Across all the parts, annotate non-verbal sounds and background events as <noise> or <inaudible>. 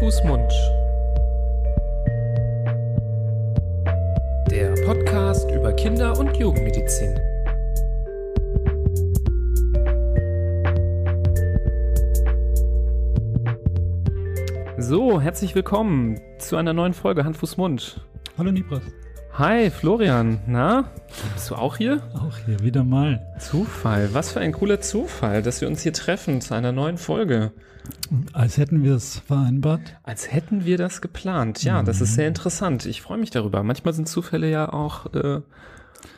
Fußmund. Der Podcast über Kinder- und Jugendmedizin. So, herzlich willkommen zu einer neuen Folge Handfußmund. Hallo Nibras. Hi Florian, na? Bist du auch hier? Auch hier, wieder mal. Zufall, was für ein cooler Zufall, dass wir uns hier treffen zu einer neuen Folge. Als hätten wir es vereinbart. Als hätten wir das geplant. Ja, mhm. das ist sehr mhm. interessant. Ich freue mich darüber. Manchmal sind Zufälle ja auch äh,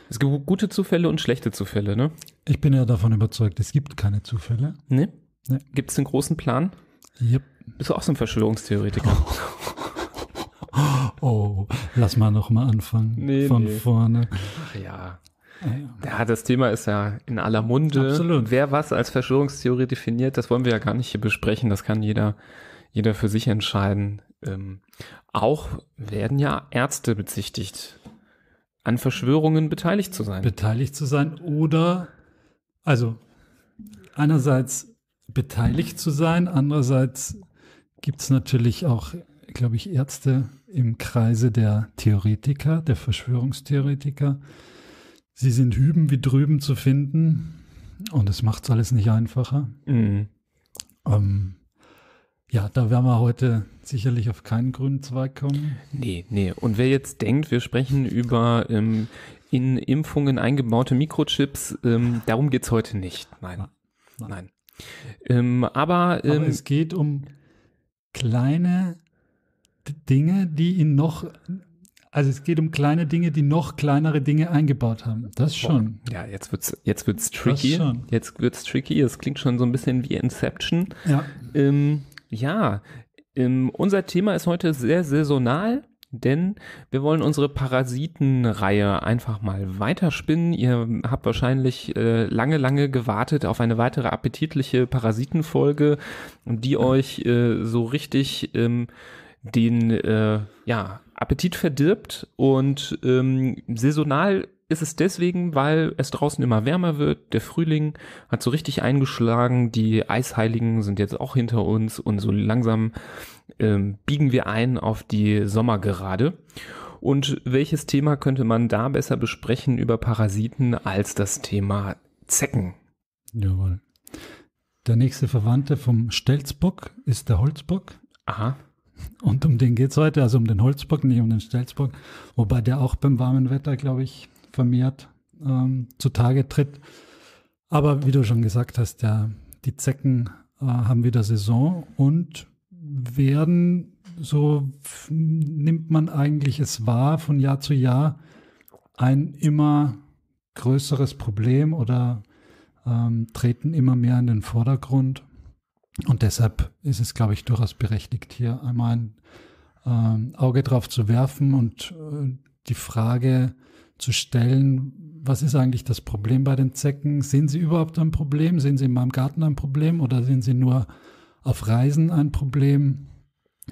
es gibt gute Zufälle und schlechte Zufälle, ne? Ich bin ja davon überzeugt, es gibt keine Zufälle. Ne? nee. Gibt es einen großen Plan? Yep. Bist du auch so ein Verschwörungstheoretiker? Oh. <laughs> oh, lass mal nochmal anfangen. Nee, von nee. vorne. Ach ja. Ja, das Thema ist ja in aller Munde. Absolut. Wer was als Verschwörungstheorie definiert, das wollen wir ja gar nicht hier besprechen. Das kann jeder, jeder für sich entscheiden. Ähm, auch werden ja Ärzte bezichtigt, an Verschwörungen beteiligt zu sein. Beteiligt zu sein oder, also einerseits beteiligt zu sein, andererseits gibt es natürlich auch glaube ich, Ärzte im Kreise der Theoretiker, der Verschwörungstheoretiker. Sie sind hüben wie drüben zu finden und es macht es alles nicht einfacher. Mhm. Ähm, ja, da werden wir heute sicherlich auf keinen grünen Zweig kommen. Nee, nee. Und wer jetzt denkt, wir sprechen über ähm, in Impfungen eingebaute Mikrochips, ähm, darum geht es heute nicht. Nein. Nein. Nein. Ähm, aber, aber ähm, es geht um kleine Dinge, die ihn noch, also es geht um kleine Dinge, die noch kleinere Dinge eingebaut haben. Das schon. Ja, jetzt wird's, jetzt wird's tricky. Jetzt wird's tricky. Es klingt schon so ein bisschen wie Inception. Ja. Ähm, ja. Ähm, unser Thema ist heute sehr saisonal denn wir wollen unsere Parasitenreihe einfach mal weiterspinnen. Ihr habt wahrscheinlich äh, lange, lange gewartet auf eine weitere appetitliche Parasitenfolge, die euch äh, so richtig ähm, den äh, ja, Appetit verdirbt und ähm, saisonal ist es deswegen, weil es draußen immer wärmer wird. Der Frühling hat so richtig eingeschlagen. Die Eisheiligen sind jetzt auch hinter uns und so langsam ähm, biegen wir ein auf die Sommergerade. Und welches Thema könnte man da besser besprechen über Parasiten als das Thema Zecken? Jawohl. Der nächste Verwandte vom Stelzbock ist der Holzbock. Aha. Und um den geht es heute, also um den Holzbock, nicht um den Stelzbock, wobei der auch beim warmen Wetter, glaube ich, vermehrt ähm, zutage tritt. Aber wie du schon gesagt hast, der, die Zecken äh, haben wieder Saison und werden, so nimmt man eigentlich es wahr von Jahr zu Jahr, ein immer größeres Problem oder ähm, treten immer mehr in den Vordergrund. Und deshalb ist es, glaube ich, durchaus berechtigt, hier einmal ein ähm, Auge drauf zu werfen und äh, die Frage zu stellen, was ist eigentlich das Problem bei den Zecken? Sehen sie überhaupt ein Problem? Sehen sie in meinem Garten ein Problem oder sehen sie nur auf Reisen ein Problem?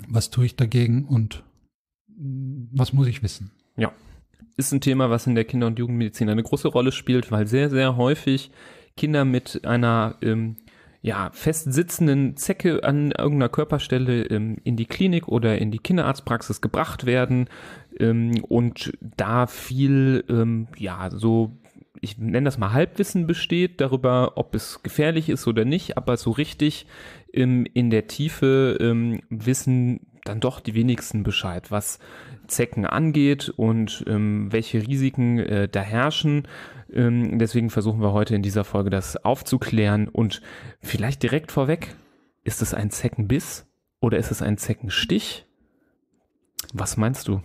Was tue ich dagegen und mm, was muss ich wissen? Ja, ist ein Thema, was in der Kinder- und Jugendmedizin eine große Rolle spielt, weil sehr, sehr häufig Kinder mit einer ähm, ja, festsitzenden Zecke an irgendeiner Körperstelle ähm, in die Klinik oder in die Kinderarztpraxis gebracht werden ähm, und da viel, ähm, ja, so, ich nenne das mal Halbwissen besteht darüber, ob es gefährlich ist oder nicht, aber so richtig ähm, in der Tiefe ähm, wissen dann doch die wenigsten Bescheid, was Zecken angeht und ähm, welche Risiken äh, da herrschen. Ähm, deswegen versuchen wir heute in dieser Folge das aufzuklären und vielleicht direkt vorweg, ist es ein Zeckenbiss oder ist es ein Zeckenstich? Was meinst du?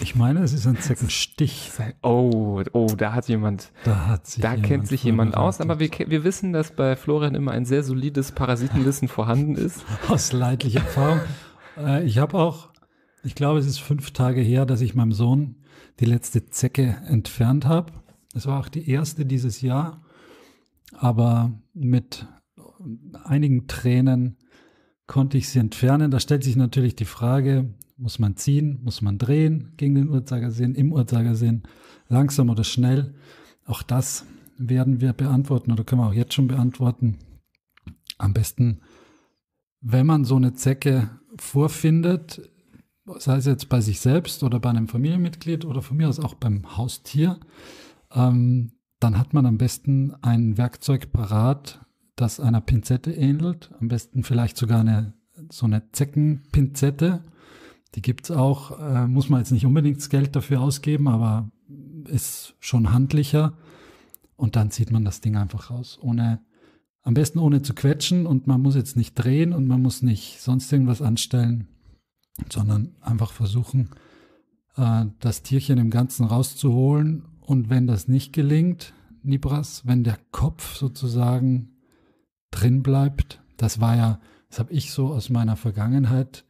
Ich meine, es ist ein Zeckenstich. Oh, oh, da hat jemand. Da hat sich. Da jemand kennt sich jemand aus, aber wir, wir wissen, dass bei Florian immer ein sehr solides Parasitenwissen vorhanden ist. <laughs> Aus leidlicher Erfahrung. Äh, ich habe auch ich glaube, es ist fünf Tage her, dass ich meinem Sohn die letzte Zecke entfernt habe. Es war auch die erste dieses Jahr, aber mit einigen Tränen konnte ich sie entfernen. Da stellt sich natürlich die Frage, muss man ziehen, muss man drehen gegen den Uhrzeigersinn, im Uhrzeigersinn, langsam oder schnell. Auch das werden wir beantworten oder können wir auch jetzt schon beantworten. Am besten, wenn man so eine Zecke vorfindet, sei es jetzt bei sich selbst oder bei einem Familienmitglied oder von mir aus auch beim Haustier, ähm, dann hat man am besten ein Werkzeug parat, das einer Pinzette ähnelt. Am besten vielleicht sogar eine, so eine Zeckenpinzette. Die gibt es auch, äh, muss man jetzt nicht unbedingt das Geld dafür ausgeben, aber ist schon handlicher. Und dann zieht man das Ding einfach raus, ohne, am besten ohne zu quetschen und man muss jetzt nicht drehen und man muss nicht sonst irgendwas anstellen sondern einfach versuchen, äh, das Tierchen im Ganzen rauszuholen. Und wenn das nicht gelingt, Nibras, wenn der Kopf sozusagen drin bleibt, das war ja, das habe ich so aus meiner Vergangenheit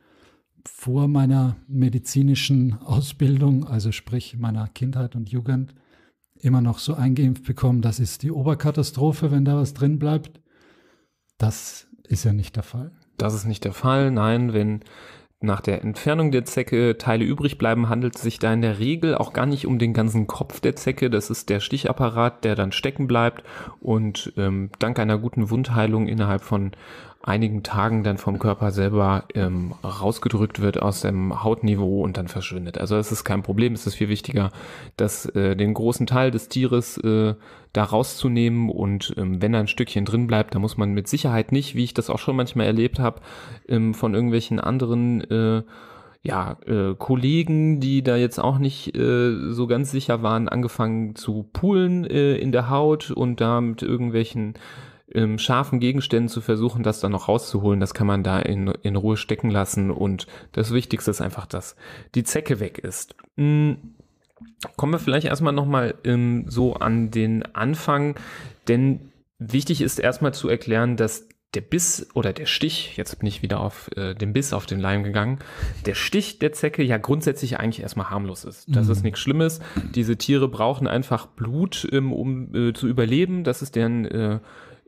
vor meiner medizinischen Ausbildung, also sprich meiner Kindheit und Jugend, immer noch so eingeimpft bekommen, das ist die Oberkatastrophe, wenn da was drin bleibt. Das ist ja nicht der Fall. Das ist nicht der Fall. Nein, wenn nach der Entfernung der Zecke Teile übrig bleiben, handelt es sich da in der Regel auch gar nicht um den ganzen Kopf der Zecke. Das ist der Stichapparat, der dann stecken bleibt und ähm, dank einer guten Wundheilung innerhalb von einigen Tagen dann vom Körper selber ähm, rausgedrückt wird aus dem Hautniveau und dann verschwindet. Also es ist kein Problem, es ist viel wichtiger, dass äh, den großen Teil des Tieres äh, da rauszunehmen und ähm, wenn da ein Stückchen drin bleibt, da muss man mit Sicherheit nicht, wie ich das auch schon manchmal erlebt habe, ähm, von irgendwelchen anderen äh, ja, äh, Kollegen, die da jetzt auch nicht äh, so ganz sicher waren, angefangen zu poolen äh, in der Haut und da mit irgendwelchen ähm, scharfen Gegenständen zu versuchen, das dann noch rauszuholen, das kann man da in, in Ruhe stecken lassen. Und das Wichtigste ist einfach, dass die Zecke weg ist. Mhm. Kommen wir vielleicht erstmal nochmal ähm, so an den Anfang, denn wichtig ist erstmal zu erklären, dass der Biss oder der Stich, jetzt bin ich wieder auf äh, den Biss auf den Leim gegangen, der Stich der Zecke ja grundsätzlich eigentlich erstmal harmlos ist. Das mhm. ist nichts Schlimmes. Diese Tiere brauchen einfach Blut, ähm, um äh, zu überleben. Das ist deren äh,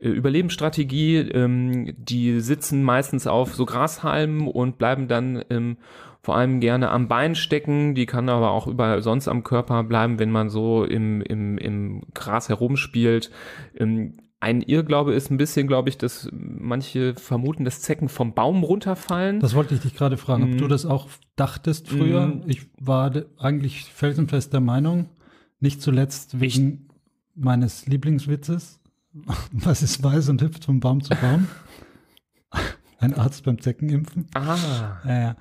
äh, Überlebensstrategie. Ähm, die sitzen meistens auf so Grashalmen und bleiben dann ähm, vor allem gerne am Bein stecken. Die kann aber auch überall sonst am Körper bleiben, wenn man so im, im, im Gras herumspielt. Ähm, ein Irrglaube ist ein bisschen, glaube ich, dass manche vermuten, dass Zecken vom Baum runterfallen. Das wollte ich dich gerade fragen, ob mm. du mhm. das auch dachtest früher. Mm. Ich war eigentlich felsenfest der Meinung, nicht zuletzt wegen ich meines Lieblingswitzes. <laughs> Was ist weiß und hüpft vom Baum zu Baum? <laughs> Ein Arzt beim Zeckenimpfen. Ah. Ja, ja.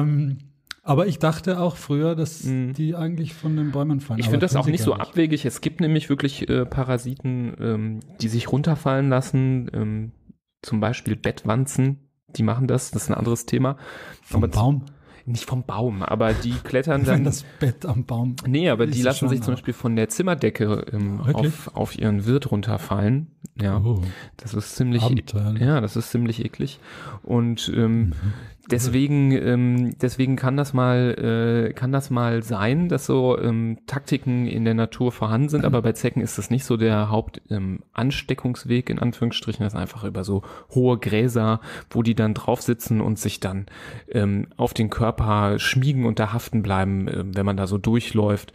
Ähm, aber ich dachte auch früher, dass mhm. die eigentlich von den Bäumen fallen. Ich finde das auch nicht so nicht. abwegig. Es gibt nämlich wirklich äh, Parasiten, ähm, die sich runterfallen lassen. Ähm, zum Beispiel Bettwanzen, die machen das. Das ist ein anderes Thema. Vom aber Baum? nicht vom Baum, aber die <laughs> klettern dann. Wenn das Bett am Baum. Nee, aber die lassen sich zum Beispiel von der Zimmerdecke ähm, auf, auf ihren Wirt runterfallen. Ja, oh. das ist ziemlich. Abenteuer. Ja, das ist ziemlich eklig. Und ähm, mhm. <laughs> Deswegen, ähm, deswegen kann das mal, äh, kann das mal sein, dass so ähm, Taktiken in der Natur vorhanden sind, aber bei Zecken ist das nicht so der Hauptansteckungsweg ähm, in Anführungsstrichen. Das ist einfach über so hohe Gräser, wo die dann drauf sitzen und sich dann ähm, auf den Körper schmiegen und da haften bleiben, äh, wenn man da so durchläuft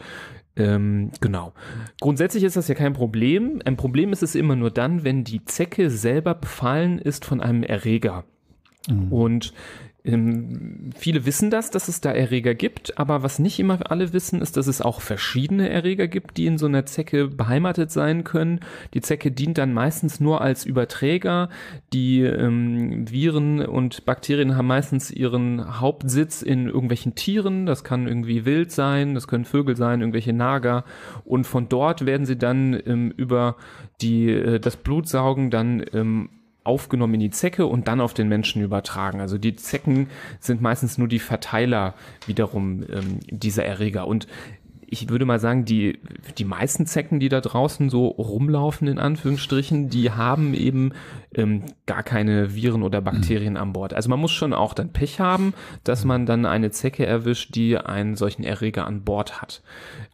ähm, genau. Grundsätzlich ist das ja kein Problem. Ein Problem ist es immer nur dann, wenn die Zecke selber befallen ist von einem Erreger. Mhm. Und ähm, viele wissen das, dass es da Erreger gibt, aber was nicht immer alle wissen, ist, dass es auch verschiedene Erreger gibt, die in so einer Zecke beheimatet sein können. Die Zecke dient dann meistens nur als Überträger. Die ähm, Viren und Bakterien haben meistens ihren Hauptsitz in irgendwelchen Tieren. Das kann irgendwie wild sein, das können Vögel sein, irgendwelche Nager. Und von dort werden sie dann ähm, über die, äh, das Blutsaugen dann ähm, aufgenommen in die Zecke und dann auf den Menschen übertragen. Also die Zecken sind meistens nur die Verteiler wiederum ähm, dieser Erreger. Und ich würde mal sagen, die, die meisten Zecken, die da draußen so rumlaufen, in Anführungsstrichen, die haben eben ähm, gar keine Viren oder Bakterien mhm. an Bord. Also man muss schon auch dann Pech haben, dass man dann eine Zecke erwischt, die einen solchen Erreger an Bord hat.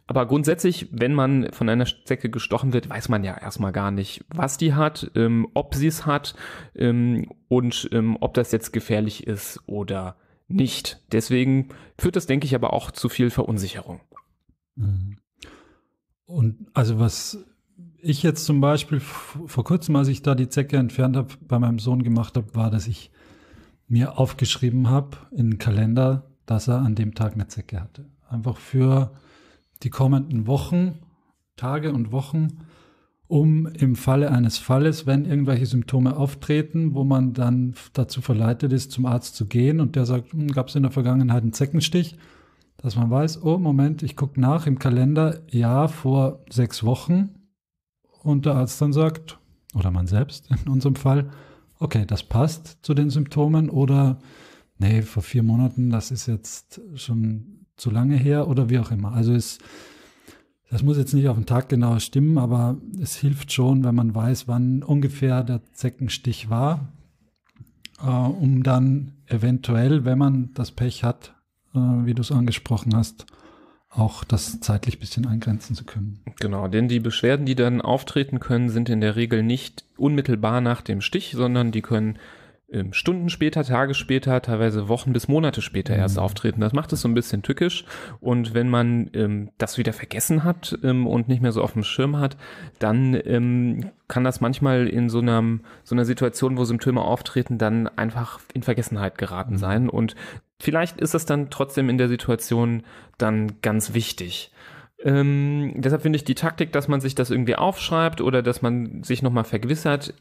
Aber grundsätzlich, wenn man von einer Zecke gestochen wird, weiß man ja erstmal gar nicht, was die hat, ähm, ob sie es hat ähm, und ähm, ob das jetzt gefährlich ist oder nicht. Deswegen führt das, denke ich, aber auch zu viel Verunsicherung. Mhm. Und also was ich jetzt zum Beispiel vor kurzem, als ich da die Zecke entfernt habe, bei meinem Sohn gemacht habe, war, dass ich mir aufgeschrieben habe in den Kalender, dass er an dem Tag eine Zecke hatte. Einfach für die kommenden Wochen, Tage und Wochen, um im Falle eines Falles, wenn irgendwelche Symptome auftreten, wo man dann dazu verleitet ist, zum Arzt zu gehen und der sagt, hm, gab es in der Vergangenheit einen Zeckenstich, dass man weiß, oh Moment, ich gucke nach im Kalender, ja, vor sechs Wochen. Und der Arzt dann sagt, oder man selbst <laughs> in unserem Fall, okay, das passt zu den Symptomen oder nee, vor vier Monaten, das ist jetzt schon zu lange her oder wie auch immer. Also es, das muss jetzt nicht auf den Tag genau stimmen, aber es hilft schon, wenn man weiß, wann ungefähr der Zeckenstich war, äh, um dann eventuell, wenn man das Pech hat, äh, wie du es angesprochen hast, auch das zeitlich ein bisschen eingrenzen zu können. Genau, denn die Beschwerden, die dann auftreten können, sind in der Regel nicht unmittelbar nach dem Stich, sondern die können ähm, Stunden später, Tage später, teilweise Wochen bis Monate später mhm. erst auftreten. Das macht es so ein bisschen tückisch. Und wenn man ähm, das wieder vergessen hat ähm, und nicht mehr so auf dem Schirm hat, dann ähm, kann das manchmal in so, einem, so einer Situation, wo Symptome auftreten, dann einfach in Vergessenheit geraten mhm. sein. Und vielleicht ist das dann trotzdem in der Situation dann ganz wichtig. Ähm, deshalb finde ich die Taktik, dass man sich das irgendwie aufschreibt oder dass man sich nochmal vergewissert,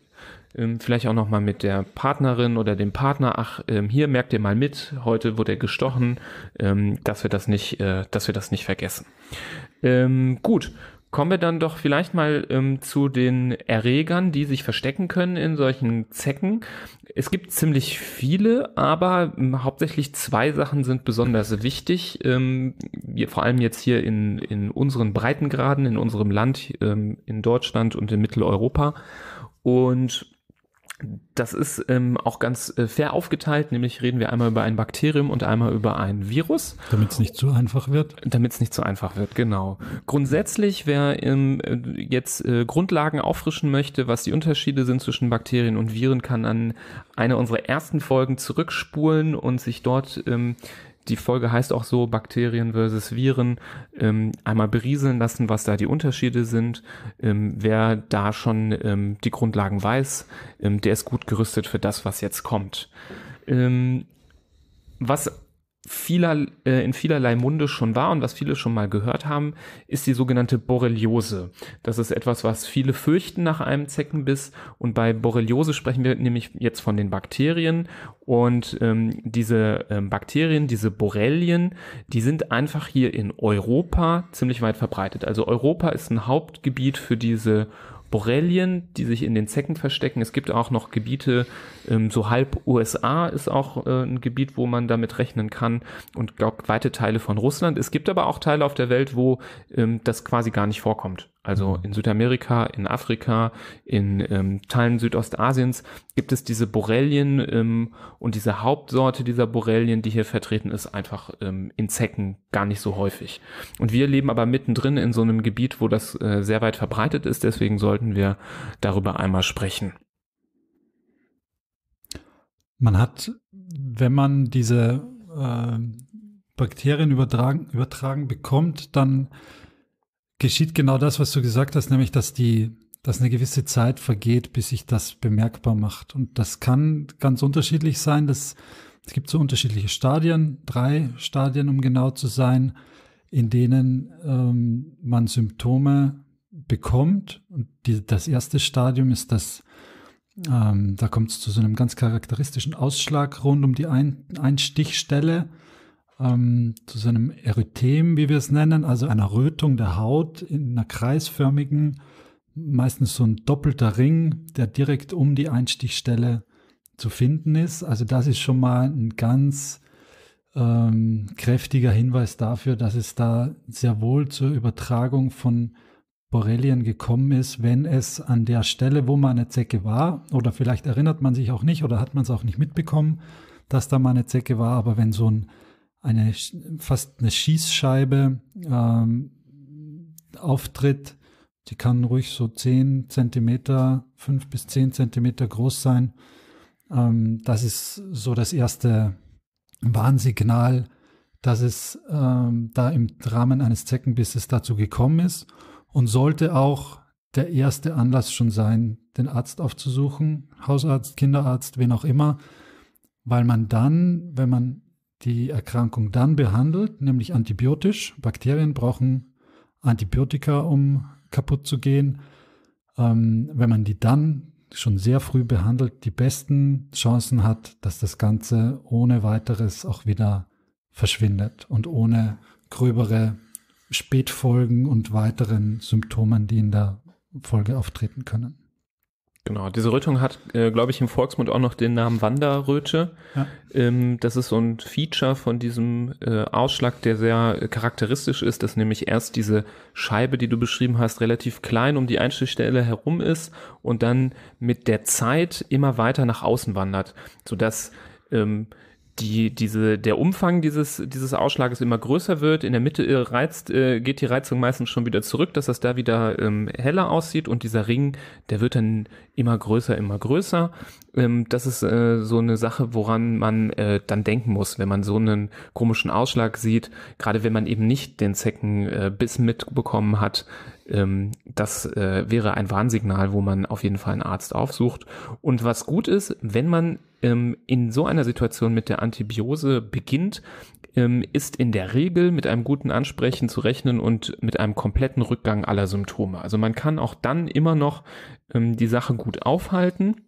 ähm, vielleicht auch nochmal mit der Partnerin oder dem Partner, ach, ähm, hier merkt ihr mal mit, heute wurde er gestochen, ähm, dass wir das nicht, äh, dass wir das nicht vergessen. Ähm, gut, kommen wir dann doch vielleicht mal ähm, zu den Erregern, die sich verstecken können in solchen Zecken. Es gibt ziemlich viele, aber ähm, hauptsächlich zwei Sachen sind besonders wichtig. Ähm, wir, vor allem jetzt hier in, in unseren Breitengraden, in unserem Land, ähm, in Deutschland und in Mitteleuropa. Und das ist ähm, auch ganz äh, fair aufgeteilt, nämlich reden wir einmal über ein Bakterium und einmal über ein Virus. Damit es nicht zu einfach wird. Damit es nicht zu einfach wird, genau. Grundsätzlich, wer ähm, jetzt äh, Grundlagen auffrischen möchte, was die Unterschiede sind zwischen Bakterien und Viren, kann an eine unserer ersten Folgen zurückspulen und sich dort ähm, die Folge heißt auch so Bakterien versus Viren. Ähm, einmal berieseln lassen, was da die Unterschiede sind. Ähm, wer da schon ähm, die Grundlagen weiß, ähm, der ist gut gerüstet für das, was jetzt kommt. Ähm, was vieler, äh, in vielerlei Munde schon war und was viele schon mal gehört haben, ist die sogenannte Borreliose. Das ist etwas, was viele fürchten nach einem Zeckenbiss. Und bei Borreliose sprechen wir nämlich jetzt von den Bakterien. Und ähm, diese ähm, Bakterien, diese Borrelien, die sind einfach hier in Europa ziemlich weit verbreitet. Also Europa ist ein Hauptgebiet für diese Borrelien, die sich in den Zecken verstecken. Es gibt auch noch Gebiete, ähm, so halb USA ist auch äh, ein Gebiet, wo man damit rechnen kann und glaub, weite Teile von Russland. Es gibt aber auch Teile auf der Welt, wo ähm, das quasi gar nicht vorkommt. Also mhm. in Südamerika, in Afrika, in ähm, Teilen Südostasiens gibt es diese Borrelien ähm, und diese Hauptsorte dieser Borrelien, die hier vertreten ist, einfach ähm, in Zecken gar nicht so häufig. Und wir leben aber mittendrin in so einem Gebiet, wo das äh, sehr weit verbreitet ist, deswegen sollten wir darüber einmal sprechen. Man hat, wenn man diese äh, Bakterien übertragen, übertragen bekommt, dann geschieht genau das, was du gesagt hast, nämlich dass die, dass eine gewisse Zeit vergeht, bis sich das bemerkbar macht. Und das kann ganz unterschiedlich sein. Das, es gibt so unterschiedliche Stadien, drei Stadien, um genau zu sein, in denen ähm, man Symptome bekommt. Und die, das erste Stadium ist das, ähm, da kommt es zu so einem ganz charakteristischen Ausschlag rund um die ein, Einstichstelle ähm, zu seinem Erythem, wie wir es nennen, also einer Rötung der Haut in einer kreisförmigen, meistens so ein doppelter Ring, der direkt um die Einstichstelle zu finden ist. Also das ist schon mal ein ganz ähm, kräftiger Hinweis dafür, dass es da sehr wohl zur Übertragung von Borrelien gekommen ist, wenn es an der Stelle, wo mal eine Zecke war, oder vielleicht erinnert man sich auch nicht oder hat man es auch nicht mitbekommen, dass da mal eine Zecke war, aber wenn so ein eine fast eine Schießscheibe ähm, auftritt. Die kann ruhig so 10 Zentimeter, 5 bis 10 Zentimeter groß sein. Ähm, das ist so das erste Warnsignal, dass es ähm, da im Rahmen eines Zeckenbisses dazu gekommen ist und sollte auch der erste Anlass schon sein, den Arzt aufzusuchen, Hausarzt, Kinderarzt, wen auch immer, weil man dann, wenn man die Erkrankung dann behandelt, nämlich antibiotisch. Bakterien brauchen Antibiotika, um kaputt zu gehen. Ähm, wenn man die dann schon sehr früh behandelt, die besten Chancen hat, dass das Ganze ohne weiteres auch wieder verschwindet und ohne gröbere Spätfolgen und weiteren Symptomen, die in der Folge auftreten können. Genau, diese Rötung hat, äh, glaube ich, im Volksmund auch noch den Namen Wanderröte. Ja. Ähm, das ist so ein Feature von diesem äh, Ausschlag, der sehr äh, charakteristisch ist, dass nämlich erst diese Scheibe, die du beschrieben hast, relativ klein um die Einstichstelle herum ist und dann mit der Zeit immer weiter nach außen wandert, sodass ähm, die, diese, der Umfang dieses, dieses Ausschlages immer größer wird, in der Mitte äh, reizt, äh, geht die Reizung meistens schon wieder zurück, dass das da wieder ähm, heller aussieht und dieser Ring, der wird dann immer größer, immer größer. Ähm, das ist äh, so eine Sache, woran man äh, dann denken muss, wenn man so einen komischen Ausschlag sieht, gerade wenn man eben nicht den Zeckenbiss äh, mitbekommen hat, ähm, das äh, wäre ein Warnsignal, wo man auf jeden Fall einen Arzt aufsucht. Und was gut ist, wenn man ähm, in so einer Situation mit der Antibiose beginnt, ähm, ist in der Regel mit einem guten Ansprechen zu rechnen und mit einem kompletten Rückgang aller Symptome. Also man kann auch dann immer noch ähm, die Sache gut aufhalten.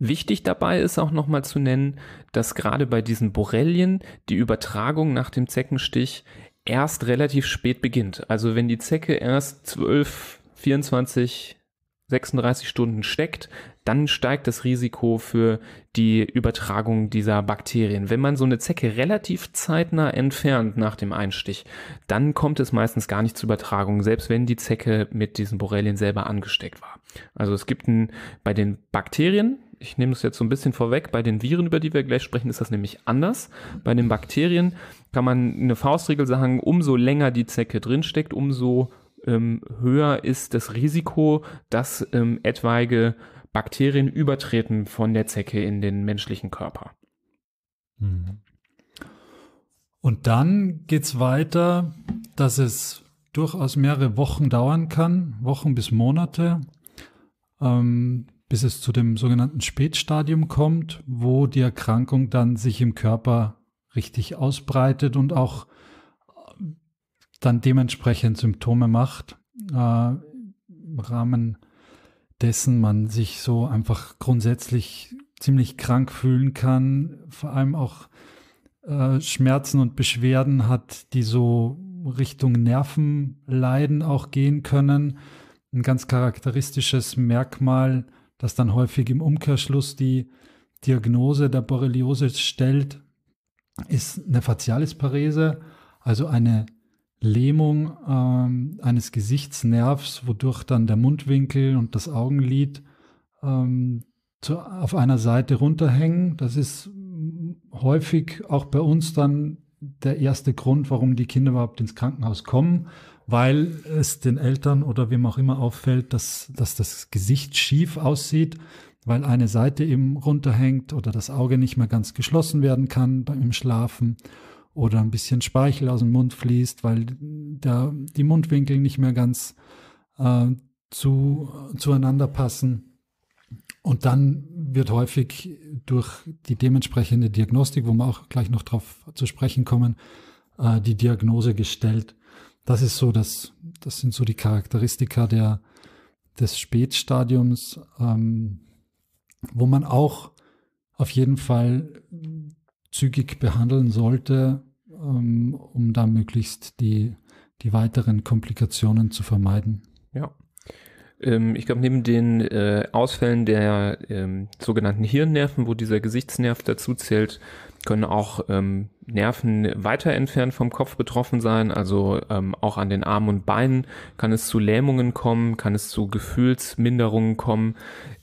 Wichtig dabei ist auch nochmal zu nennen, dass gerade bei diesen Borrelien die Übertragung nach dem Zeckenstich erst relativ spät beginnt. Also wenn die Zecke erst 12, 24, 36 Stunden steckt, dann steigt das Risiko für die Übertragung dieser Bakterien. Wenn man so eine Zecke relativ zeitnah entfernt nach dem Einstich, dann kommt es meistens gar nicht zur Übertragung, selbst wenn die Zecke mit diesen Borrelien selber angesteckt war. Also es gibt ein, bei den Bakterien, ich nehme es jetzt so ein bisschen vorweg, bei den Viren, über die wir gleich sprechen, ist das nämlich anders. Bei den Bakterien kann man eine Faustregel sagen, umso länger die Zecke drinsteckt, umso ähm, höher ist das Risiko, dass ähm, etwaige Bakterien übertreten von der Zecke in den menschlichen Körper. Mhm. Und dann geht es weiter, dass es durchaus mehrere Wochen dauern kann, Wochen bis Monate. Ähm, bis es zu dem sogenannten Spätstadium kommt, wo die Erkrankung dann sich im Körper richtig ausbreitet und auch äh, dann dementsprechend Symptome macht, äh, im Rahmen dessen man sich so einfach grundsätzlich ziemlich krank fühlen kann, vor allem auch äh, Schmerzen und Beschwerden hat, die so Richtung Nervenleiden auch gehen können. Ein ganz charakteristisches Merkmal das dann häufig im Umkehrschluss die Diagnose der Borreliose stellt, ist eine Facialisparese, also eine Lähmung ähm, eines Gesichtsnervs, wodurch dann der Mundwinkel und das Augenlid ähm, zu, auf einer Seite runterhängen. Das ist häufig auch bei uns dann der erste Grund, warum die Kinder überhaupt ins Krankenhaus kommen, weil es den Eltern oder wem auch immer auffällt, dass, dass das Gesicht schief aussieht, weil eine Seite eben runterhängt oder das Auge nicht mehr ganz geschlossen werden kann beim Schlafen oder ein bisschen Speichel aus dem Mund fließt, weil da die Mundwinkel nicht mehr ganz äh, zu, zueinander passen. Und dann wird häufig durch die dementsprechende Diagnostik, wo wir auch gleich noch drauf zu sprechen kommen, äh, die Diagnose gestellt das ist so das, das sind so die Charakteristika der, des Spätstadiums, ähm, wo man auch auf jeden Fall zügig behandeln sollte, ähm, um da möglichst die, die weiteren Komplikationen zu vermeiden. Ja. Ähm, ich glaube, neben den äh, Ausfällen der ähm, sogenannten Hirnnerven, wo dieser Gesichtsnerv dazu zählt, können auch ähm, Nerven weiter entfernt vom Kopf betroffen sein, also ähm, auch an den Armen und Beinen kann es zu Lähmungen kommen, kann es zu Gefühlsminderungen kommen.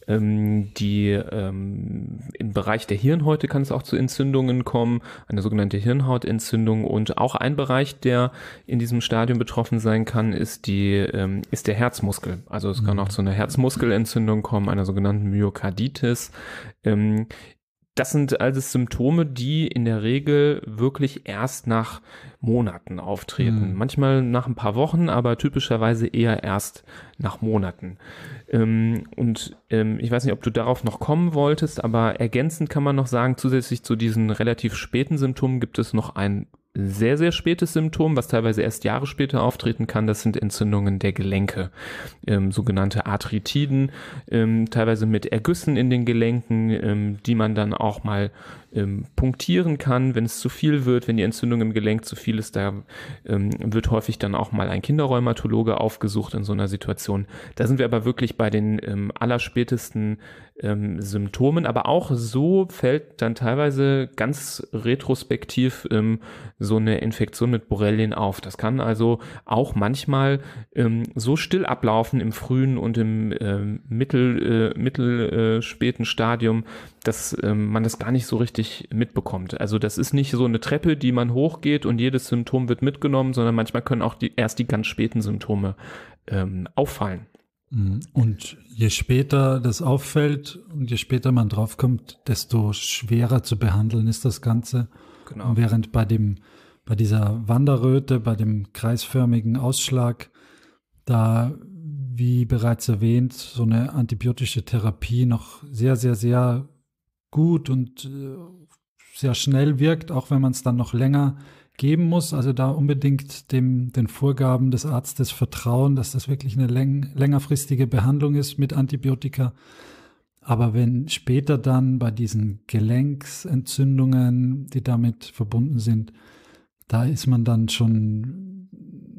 Ähm, die ähm, im Bereich der Hirnhäute kann es auch zu Entzündungen kommen, eine sogenannte Hirnhautentzündung. Und auch ein Bereich, der in diesem Stadium betroffen sein kann, ist die ähm, ist der Herzmuskel. Also es kann mhm. auch zu einer Herzmuskelentzündung kommen, einer sogenannten Myokarditis. Ähm, das sind also Symptome, die in der Regel wirklich erst nach Monaten auftreten. Mhm. Manchmal nach ein paar Wochen, aber typischerweise eher erst nach Monaten. Ähm, und ähm, ich weiß nicht, ob du darauf noch kommen wolltest, aber ergänzend kann man noch sagen, zusätzlich zu diesen relativ späten Symptomen gibt es noch ein sehr, sehr spätes Symptom, was teilweise erst Jahre später auftreten kann, das sind Entzündungen der Gelenke, ähm, sogenannte Arthritiden, ähm, teilweise mit Ergüssen in den Gelenken, ähm, die man dann auch mal ähm, punktieren kann, wenn es zu viel wird, wenn die Entzündung im Gelenk zu viel ist. Da ähm, wird häufig dann auch mal ein Kinderrheumatologe aufgesucht in so einer Situation. Da sind wir aber wirklich bei den ähm, allerspätesten ähm, Symptomen, aber auch so fällt dann teilweise ganz retrospektiv ähm, so eine Infektion mit Borrelien auf. Das kann also auch manchmal ähm, so still ablaufen im frühen und im mittel, äh, äh Stadium, dass ähm, man das gar nicht so richtig mitbekommt. Also das ist nicht so eine Treppe, die man hochgeht und jedes Symptom wird mitgenommen, sondern manchmal können auch die, erst die ganz späten Symptome ähm, auffallen. Mhm. Und je später das auffällt und je später man draufkommt, desto schwerer zu behandeln ist das Ganze. Genau. Und während bei dem, bei dieser Wanderröte, bei dem kreisförmigen Ausschlag, da wie bereits erwähnt, so eine antibiotische Therapie noch sehr, sehr, sehr gut und äh, sehr schnell wirkt, auch wenn man es dann noch länger geben muss. Also da unbedingt dem, den Vorgaben des Arztes vertrauen, dass das wirklich eine läng längerfristige Behandlung ist mit Antibiotika. Aber wenn später dann bei diesen Gelenksentzündungen, die damit verbunden sind, da ist man dann schon,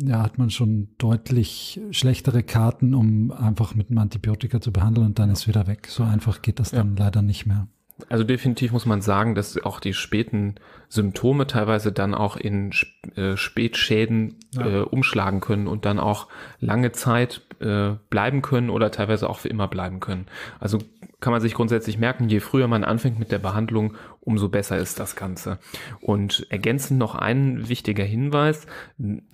ja, hat man schon deutlich schlechtere Karten, um einfach mit einem Antibiotika zu behandeln und dann ja. ist wieder weg. So einfach geht das ja. dann leider nicht mehr. Also definitiv muss man sagen, dass auch die späten Symptome teilweise dann auch in äh, Spätschäden ja. äh, umschlagen können und dann auch lange Zeit äh, bleiben können oder teilweise auch für immer bleiben können. Also kann man sich grundsätzlich merken, je früher man anfängt mit der Behandlung, umso besser ist das Ganze. Und ergänzend noch ein wichtiger Hinweis,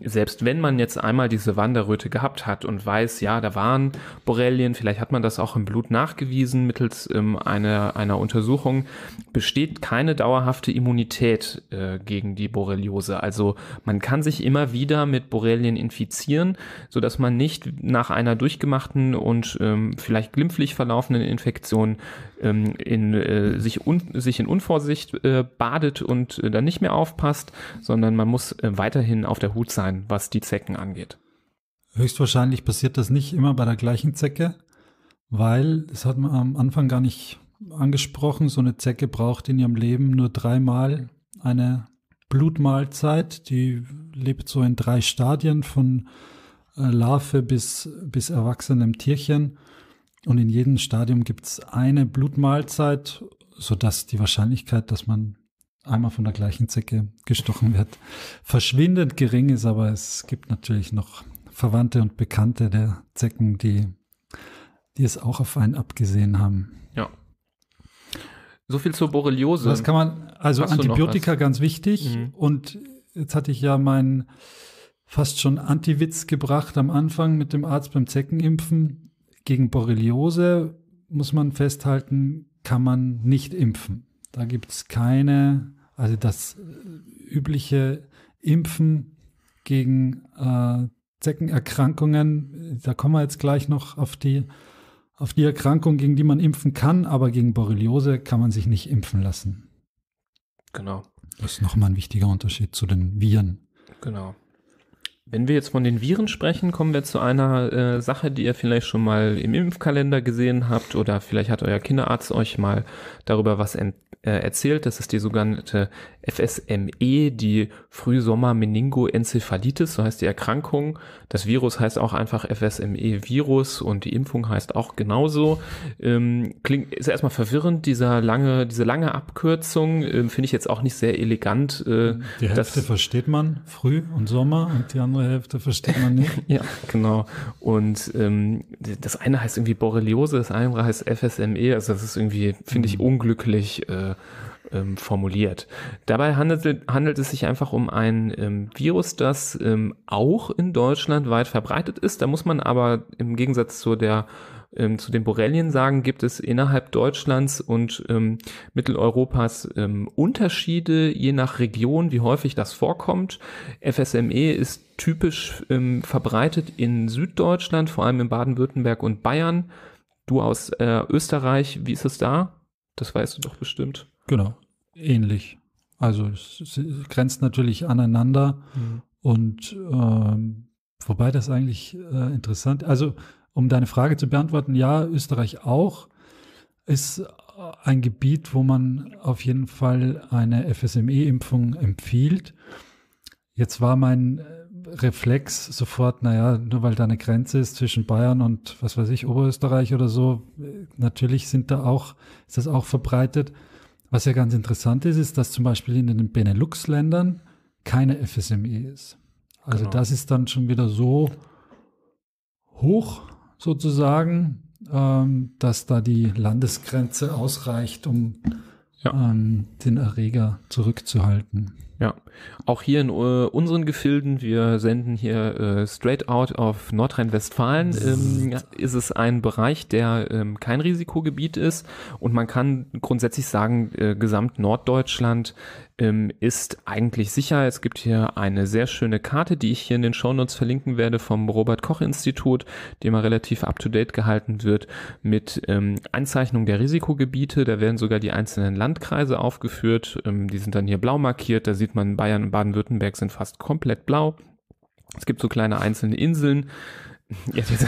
selbst wenn man jetzt einmal diese Wanderröte gehabt hat und weiß, ja, da waren Borrelien, vielleicht hat man das auch im Blut nachgewiesen mittels ähm, einer, einer Untersuchung, besteht keine dauerhafte Immunität äh, gegen die Borreliose. Also man kann sich immer wieder mit Borrelien infizieren, sodass man nicht nach einer durchgemachten und ähm, vielleicht glimpflich verlaufenden Infektion ähm, in, äh, sich, un sich in Unfall Vorsicht äh, badet und äh, dann nicht mehr aufpasst, sondern man muss äh, weiterhin auf der Hut sein, was die Zecken angeht. Höchstwahrscheinlich passiert das nicht immer bei der gleichen Zecke, weil, das hat man am Anfang gar nicht angesprochen, so eine Zecke braucht in ihrem Leben nur dreimal eine Blutmahlzeit. Die lebt so in drei Stadien von äh, Larve bis, bis erwachsenem Tierchen. Und in jedem Stadium gibt es eine Blutmahlzeit so dass die Wahrscheinlichkeit, dass man einmal von der gleichen Zecke gestochen wird, verschwindend gering ist. Aber es gibt natürlich noch Verwandte und Bekannte der Zecken, die, die es auch auf einen abgesehen haben. Ja. So viel zur Borreliose. Das kann man, also Hast Antibiotika ganz wichtig. Mhm. Und jetzt hatte ich ja meinen fast schon Antiwitz gebracht am Anfang mit dem Arzt beim Zeckenimpfen. Gegen Borreliose muss man festhalten, kann man nicht impfen. Da gibt es keine, also das äh, übliche Impfen gegen äh, Zeckenerkrankungen, da kommen wir jetzt gleich noch auf die, auf die Erkrankung, gegen die man impfen kann, aber gegen Borreliose kann man sich nicht impfen lassen. Genau. Das ist nochmal ein wichtiger Unterschied zu den Viren. Genau. Wenn wir jetzt von den Viren sprechen, kommen wir zu einer äh, Sache, die ihr vielleicht schon mal im Impfkalender gesehen habt oder vielleicht hat euer Kinderarzt euch mal darüber was äh, erzählt. Das ist die sogenannte FSME, die Frühsommer-Meningoenzephalitis, so heißt die Erkrankung. Das Virus heißt auch einfach FSME-Virus und die Impfung heißt auch genauso. Ähm, klingt, ist erstmal verwirrend, dieser lange, diese lange Abkürzung, ähm, finde ich jetzt auch nicht sehr elegant. Äh, die Hälfte versteht man früh und Sommer und die andere Hälfte versteht man nicht. <laughs> ja, genau. Und ähm, das eine heißt irgendwie Borreliose, das andere heißt FSME, also das ist irgendwie, finde ich, mhm. unglücklich. Äh, ähm, formuliert. Dabei handelt, handelt, es sich einfach um ein ähm, Virus, das ähm, auch in Deutschland weit verbreitet ist. Da muss man aber im Gegensatz zu der ähm, zu den Borrelien sagen, gibt es innerhalb Deutschlands und ähm, Mitteleuropas ähm, Unterschiede, je nach Region, wie häufig das vorkommt. FSME ist typisch verbreitet in Süddeutschland, vor allem in Baden-Württemberg und Bayern. Du aus äh, Österreich, wie ist es da? Das weißt du doch bestimmt. Genau, ähnlich. Also es, grenzt natürlich aneinander mhm. und ähm, wobei das eigentlich äh, interessant. Also um deine Frage zu beantworten, ja, Österreich auch ist äh, ein Gebiet, wo man auf jeden Fall eine FSME-Impfung empfiehlt. Jetzt war mein äh, Reflex sofort, naja, nur weil da eine Grenze ist zwischen Bayern und was weiß ich, Oberösterreich oder so, äh, natürlich sind da auch, ist das auch verbreitet. Was ja ganz interessant ist, ist, dass zum Beispiel in den Benelux-Ländern keine FSME ist. Also genau. das ist dann schon wieder so hoch sozusagen, ähm, dass da die Landesgrenze ausreicht, um ja. ähm, den Erreger zurückzuhalten. Ja, auch hier in uh, unseren Gefilden, wir senden hier uh, straight out auf Nordrhein-Westfalen, ähm, ist es ein Bereich, der ähm, kein Risikogebiet ist und man kann grundsätzlich sagen, äh, gesamt Norddeutschland ähm, ist eigentlich sicher. Es gibt hier eine sehr schöne Karte, die ich hier in den Shownotes verlinken werde vom Robert Koch Institut, die immer relativ up-to-date gehalten wird mit ähm, Einzeichnung der Risikogebiete. Da werden sogar die einzelnen Landkreise aufgeführt. Ähm, die sind dann hier blau markiert. Da sieht man, Bayern und Baden-Württemberg sind fast komplett blau. Es gibt so kleine einzelne Inseln. <laughs> Ja, das,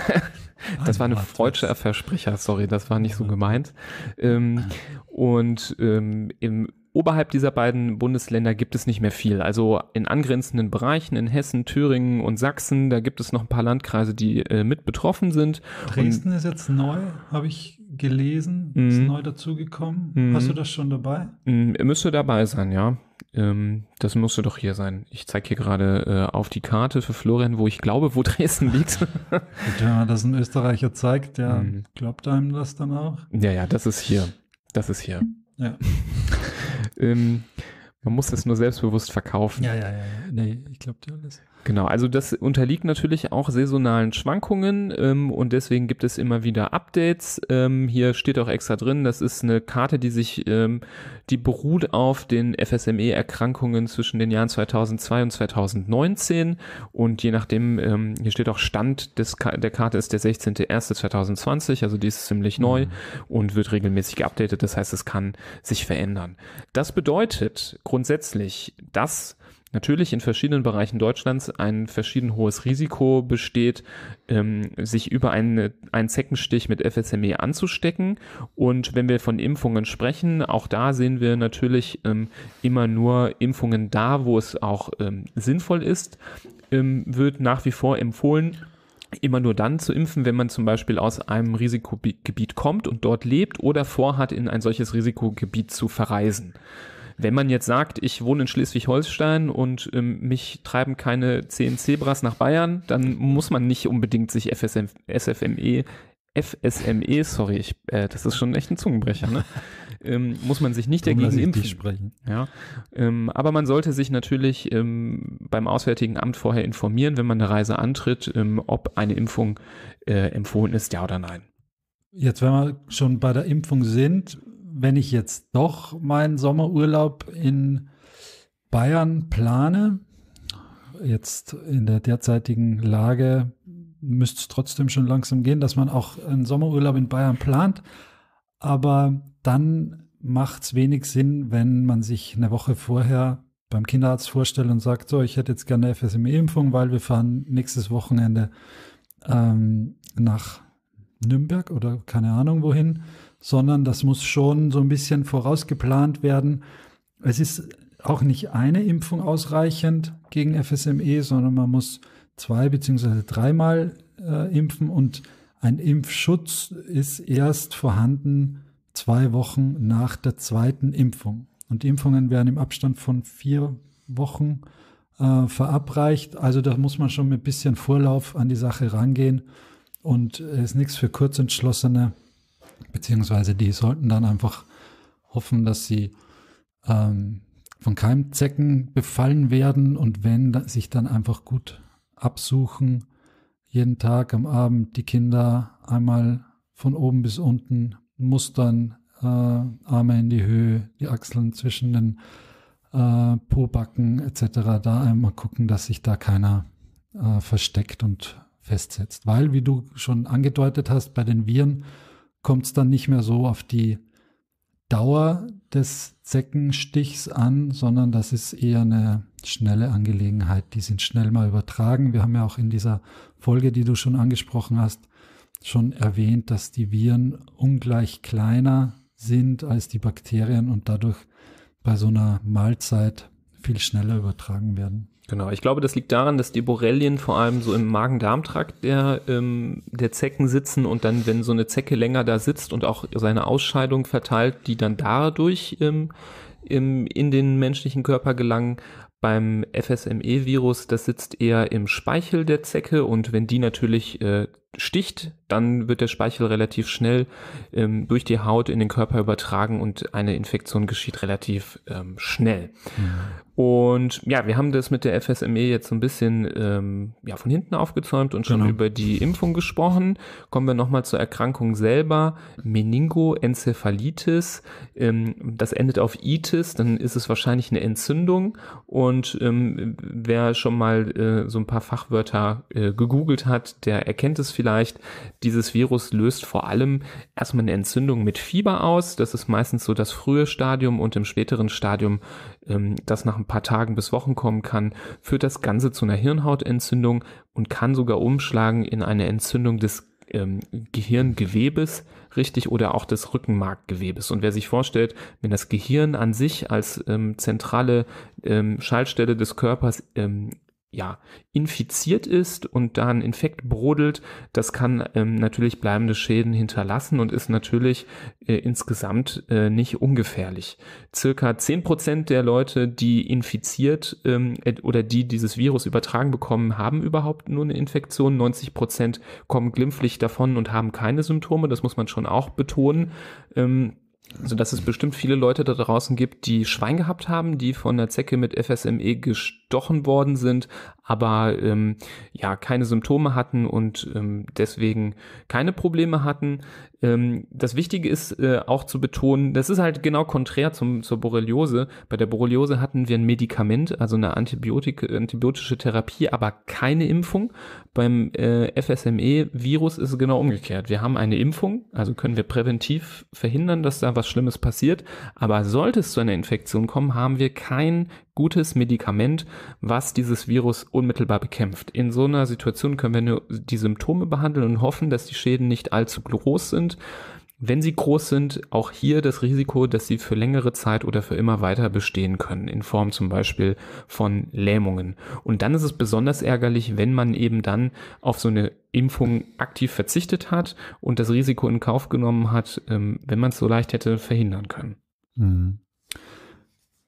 das, war eine freudsche Versprecher, sorry, das war nicht so gemeint. Ähm, und ähm, im oberhalb dieser beiden Bundesländer gibt es nicht mehr viel. Also in angrenzenden Bereichen, in Hessen, Thüringen und Sachsen, da gibt es noch ein paar Landkreise, die äh, mit betroffen sind. Dresden und, ist jetzt neu, habe ich gelesen, mm, ist neu dazugekommen. Mm, Hast du das schon dabei? Mhm, müsste dabei sein, ja. Ähm, das müsste doch hier sein. Ich zeige hier gerade äh, auf die Karte für Florian, wo ich glaube, wo <laughs> Dresden liegt. wenn man das ein Österreicher zeigt, der mm. glaubt einem das dann auch. Ja, ja, das ist hier. Das ist hier. Ja. Ähm, man muss es nur selbstbewusst verkaufen. Ja, ja, ja. ja. Nee, ich glaube dir alles. Genau, also das unterliegt natürlich auch saisonalen Schwankungen ähm, und deswegen gibt es immer wieder Updates. Ähm, hier steht auch extra drin, das ist eine Karte, die sich, ähm, die beruht auf den FSME-Erkrankungen zwischen den Jahren 2002 und 2019 und je nachdem, ähm, hier steht auch Stand des Ka der Karte ist der 16.01.2020, also die ist ziemlich neu mhm. und wird regelmäßig geupdatet, das heißt, es kann sich verändern. Das bedeutet grundsätzlich, dass natürlich in verschiedenen Bereichen Deutschlands ein verschieden hohes Risiko besteht, ähm, sich über eine, einen Zeckenstich mit FSME anzustecken. Und wenn wir von Impfungen sprechen, auch da sehen wir natürlich ähm, immer nur Impfungen da, wo es auch ähm, sinnvoll ist, ähm, wird nach wie vor empfohlen, immer nur dann zu impfen, wenn man zum Beispiel aus einem Risikogebiet kommt und dort lebt oder vorhat, in ein solches Risikogebiet zu verreisen. Wenn man jetzt sagt, ich wohne in Schleswig-Holstein und ähm, mich treiben keine zehn Zebras nach Bayern, dann muss man nicht unbedingt sich FSM, SFME, FSME, sorry, ich, äh, das ist schon echt ein Zungenbrecher, ne? <laughs> ähm, muss man sich nicht Drum dagegen impfen. Sprechen. Ja, ähm, aber man sollte sich natürlich ähm, beim Auswärtigen Amt vorher informieren, wenn man eine Reise antritt, ähm, ob eine Impfung äh, empfohlen ist, ja oder nein. Jetzt, wenn wir schon bei der Impfung sind, wenn ich jetzt doch meinen Sommerurlaub in Bayern plane, jetzt in der derzeitigen Lage müsste es trotzdem schon langsam gehen, dass man auch einen Sommerurlaub in Bayern plant. Aber dann macht es wenig Sinn, wenn man sich eine Woche vorher beim Kinderarzt vorstellt und sagt, so, ich hätte jetzt gerne eine FSME-Impfung, weil wir fahren nächstes Wochenende ähm, nach Nürnberg oder keine Ahnung wohin sondern das muss schon so ein bisschen vorausgeplant werden. Es ist auch nicht eine Impfung ausreichend gegen FSME, sondern man muss zwei beziehungsweise dreimal äh, impfen und ein Impfschutz ist erst vorhanden zwei Wochen nach der zweiten Impfung. Und Impfungen werden im Abstand von vier Wochen äh, verabreicht. Also da muss man schon mit bisschen Vorlauf an die Sache rangehen und es ist nichts für Kurzentschlossene beziehungsweise die sollten dann einfach hoffen, dass sie ähm, von Keimzecken befallen werden und wenn sich dann einfach gut absuchen, jeden Tag am Abend die Kinder einmal von oben bis unten mustern, äh, Arme in die Höhe, die Achseln zwischen den äh, Pobacken etc. Da einmal gucken, dass sich da keiner äh, versteckt und festsetzt. Weil, wie du schon angedeutet hast, bei den Viren, kommt es dann nicht mehr so auf die Dauer des Zeckenstichs an, sondern das ist eher eine schnelle Angelegenheit. Die sind schnell mal übertragen. Wir haben ja auch in dieser Folge, die du schon angesprochen hast, schon erwähnt, dass die Viren ungleich kleiner sind als die Bakterien und dadurch bei so einer Mahlzeit viel schneller übertragen werden. Genau, ich glaube, das liegt daran, dass die Borrelien vor allem so im Magen-Darm-Trakt der, ähm, der Zecken sitzen und dann, wenn so eine Zecke länger da sitzt und auch seine Ausscheidung verteilt, die dann dadurch ähm, im, in den menschlichen Körper gelangen. Beim FSME-Virus, das sitzt eher im Speichel der Zecke und wenn die natürlich äh, sticht, dann wird der Speichel relativ schnell ähm, durch die Haut in den Körper übertragen und eine Infektion geschieht relativ ähm, schnell. Mhm. Und ja, wir haben das mit der FSME jetzt so ein bisschen ähm, ja, von hinten aufgezäumt und schon genau. über die Impfung gesprochen. Kommen wir nochmal zur Erkrankung selber. Meningoencephalitis, ähm, das endet auf Itis, dann ist es wahrscheinlich eine Entzündung. Und ähm, wer schon mal äh, so ein paar Fachwörter äh, gegoogelt hat, der erkennt es vielleicht. Dieses Virus löst vor allem erstmal eine Entzündung mit Fieber aus. Das ist meistens so das frühe Stadium und im späteren Stadium ähm, das nach ein paar Tagen bis Wochen kommen kann, führt das Ganze zu einer Hirnhautentzündung und kann sogar umschlagen in eine Entzündung des ähm, Gehirngewebes, richtig, oder auch des Rückenmarkgewebes. Und wer sich vorstellt, wenn das Gehirn an sich als ähm, zentrale ähm, Schaltstelle des Körpers ähm, ja, infiziert ist und da ein Infekt brodelt, das kann ähm, natürlich bleibende Schäden hinterlassen und ist natürlich äh, insgesamt äh, nicht ungefährlich. Circa zehn Prozent der Leute, die infiziert ähm, oder die dieses Virus übertragen bekommen, haben überhaupt nur eine Infektion. 90% Prozent kommen glimpflich davon und haben keine Symptome. Das muss man schon auch betonen. Ähm, also dass es bestimmt viele Leute da draußen gibt, die Schwein gehabt haben, die von der Zecke mit FSME gest gestochen worden sind, aber ähm, ja, keine Symptome hatten und ähm, deswegen keine Probleme hatten. Ähm, das Wichtige ist äh, auch zu betonen, das ist halt genau konträr zum, zur Borreliose. Bei der Borreliose hatten wir ein Medikament, also eine Antibiotik, antibiotische Therapie, aber keine Impfung. Beim äh, FSME-Virus ist es genau umgekehrt. Wir haben eine Impfung, also können wir präventiv verhindern, dass da was Schlimmes passiert, aber sollte es zu einer Infektion kommen, haben wir kein gutes Medikament, was dieses Virus unmittelbar bekämpft. In so einer Situation können wir nur die Symptome behandeln und hoffen, dass die Schäden nicht allzu groß sind. Wenn sie groß sind, auch hier das Risiko, dass sie für längere Zeit oder für immer weiter bestehen können, in Form zum Beispiel von Lähmungen. Und dann ist es besonders ärgerlich, wenn man eben dann auf so eine Impfung aktiv verzichtet hat und das Risiko in Kauf genommen hat, ähm, wenn man es so leicht hätte verhindern können. Mhm.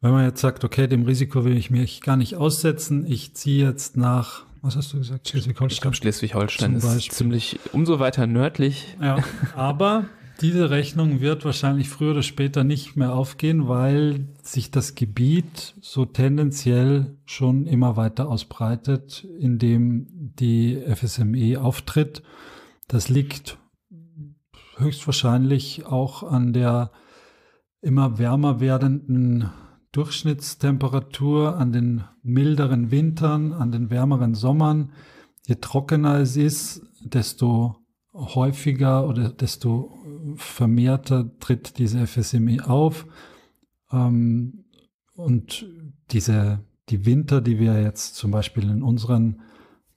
Wenn man jetzt sagt, okay, dem Risiko will ich mich gar nicht aussetzen, ich ziehe jetzt nach, was hast du gesagt, Schleswig-Holstein? Ich glaube, Schleswig-Holstein ist Beispiel. ziemlich, umso weiter nördlich. Ja, aber diese Rechnung wird wahrscheinlich früher oder später nicht mehr aufgehen, weil sich das Gebiet so tendenziell schon immer weiter ausbreitet, in dem die FSME auftritt. Das liegt höchstwahrscheinlich auch an der immer wärmer werdenden Durchschnittstemperatur an den milderen Wintern, an den wärmeren Sommern. Je trockener es ist, desto häufiger oder desto vermehrter tritt diese FSME auf. Ähm, und diese, die Winter, die wir jetzt zum Beispiel in unseren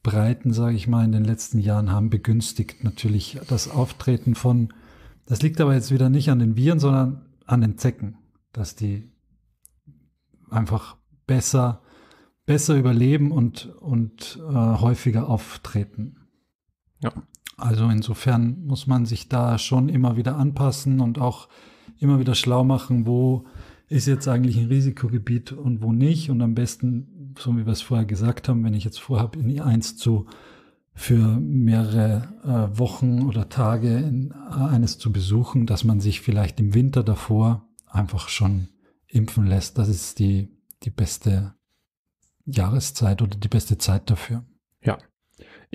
Breiten, sage ich mal, in den letzten Jahren haben, begünstigt natürlich das Auftreten von, das liegt aber jetzt wieder nicht an den Viren, sondern an den Zecken, dass die einfach besser, besser überleben und, und äh, häufiger auftreten. Ja. Also insofern muss man sich da schon immer wieder anpassen und auch immer wieder schlau machen, wo ist jetzt eigentlich ein Risikogebiet und wo nicht. Und am besten, so wie wir es vorher gesagt haben, wenn ich jetzt vorhabe, in I1 zu für mehrere äh, Wochen oder Tage in, äh, eines zu besuchen, dass man sich vielleicht im Winter davor einfach schon impfen lässt. Das ist die, die beste Jahreszeit oder die beste Zeit dafür. Ja,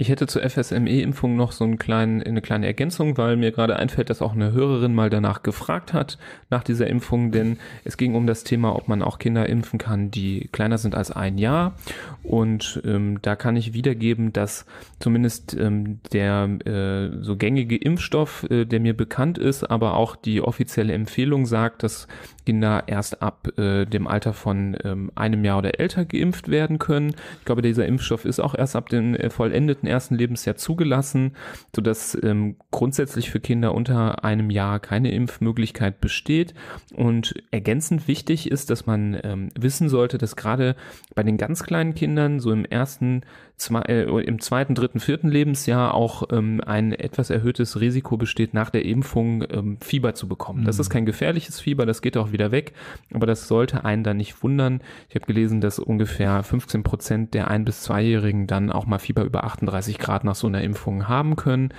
ich hätte zur FSME-Impfung noch so einen kleinen, eine kleine Ergänzung, weil mir gerade einfällt, dass auch eine Hörerin mal danach gefragt hat, nach dieser Impfung, denn es ging um das Thema, ob man auch Kinder impfen kann, die kleiner sind als ein Jahr. Und ähm, da kann ich wiedergeben, dass zumindest ähm, der äh, so gängige Impfstoff, äh, der mir bekannt ist, aber auch die offizielle Empfehlung sagt, dass Kinder erst ab äh, dem Alter von ähm, einem Jahr oder älter geimpft werden können. Ich glaube, dieser Impfstoff ist auch erst ab dem äh, vollendeten ersten Lebensjahr zugelassen, sodass ähm, grundsätzlich für Kinder unter einem Jahr keine Impfmöglichkeit besteht. Und ergänzend wichtig ist, dass man ähm, wissen sollte, dass gerade bei den ganz kleinen Kindern so im ersten zwei, äh, im zweiten, dritten, vierten Lebensjahr auch ähm, ein etwas erhöhtes Risiko besteht, nach der Impfung ähm, Fieber zu bekommen. Mhm. Das ist mhm. kein gefährliches Fieber, das geht auch wieder weg, aber das sollte einen dann nicht wundern. Ich habe gelesen, dass ungefähr 15 Prozent der ein- bis zweijährigen dann auch mal Fieber über 38 Grad nach so einer Impfung haben können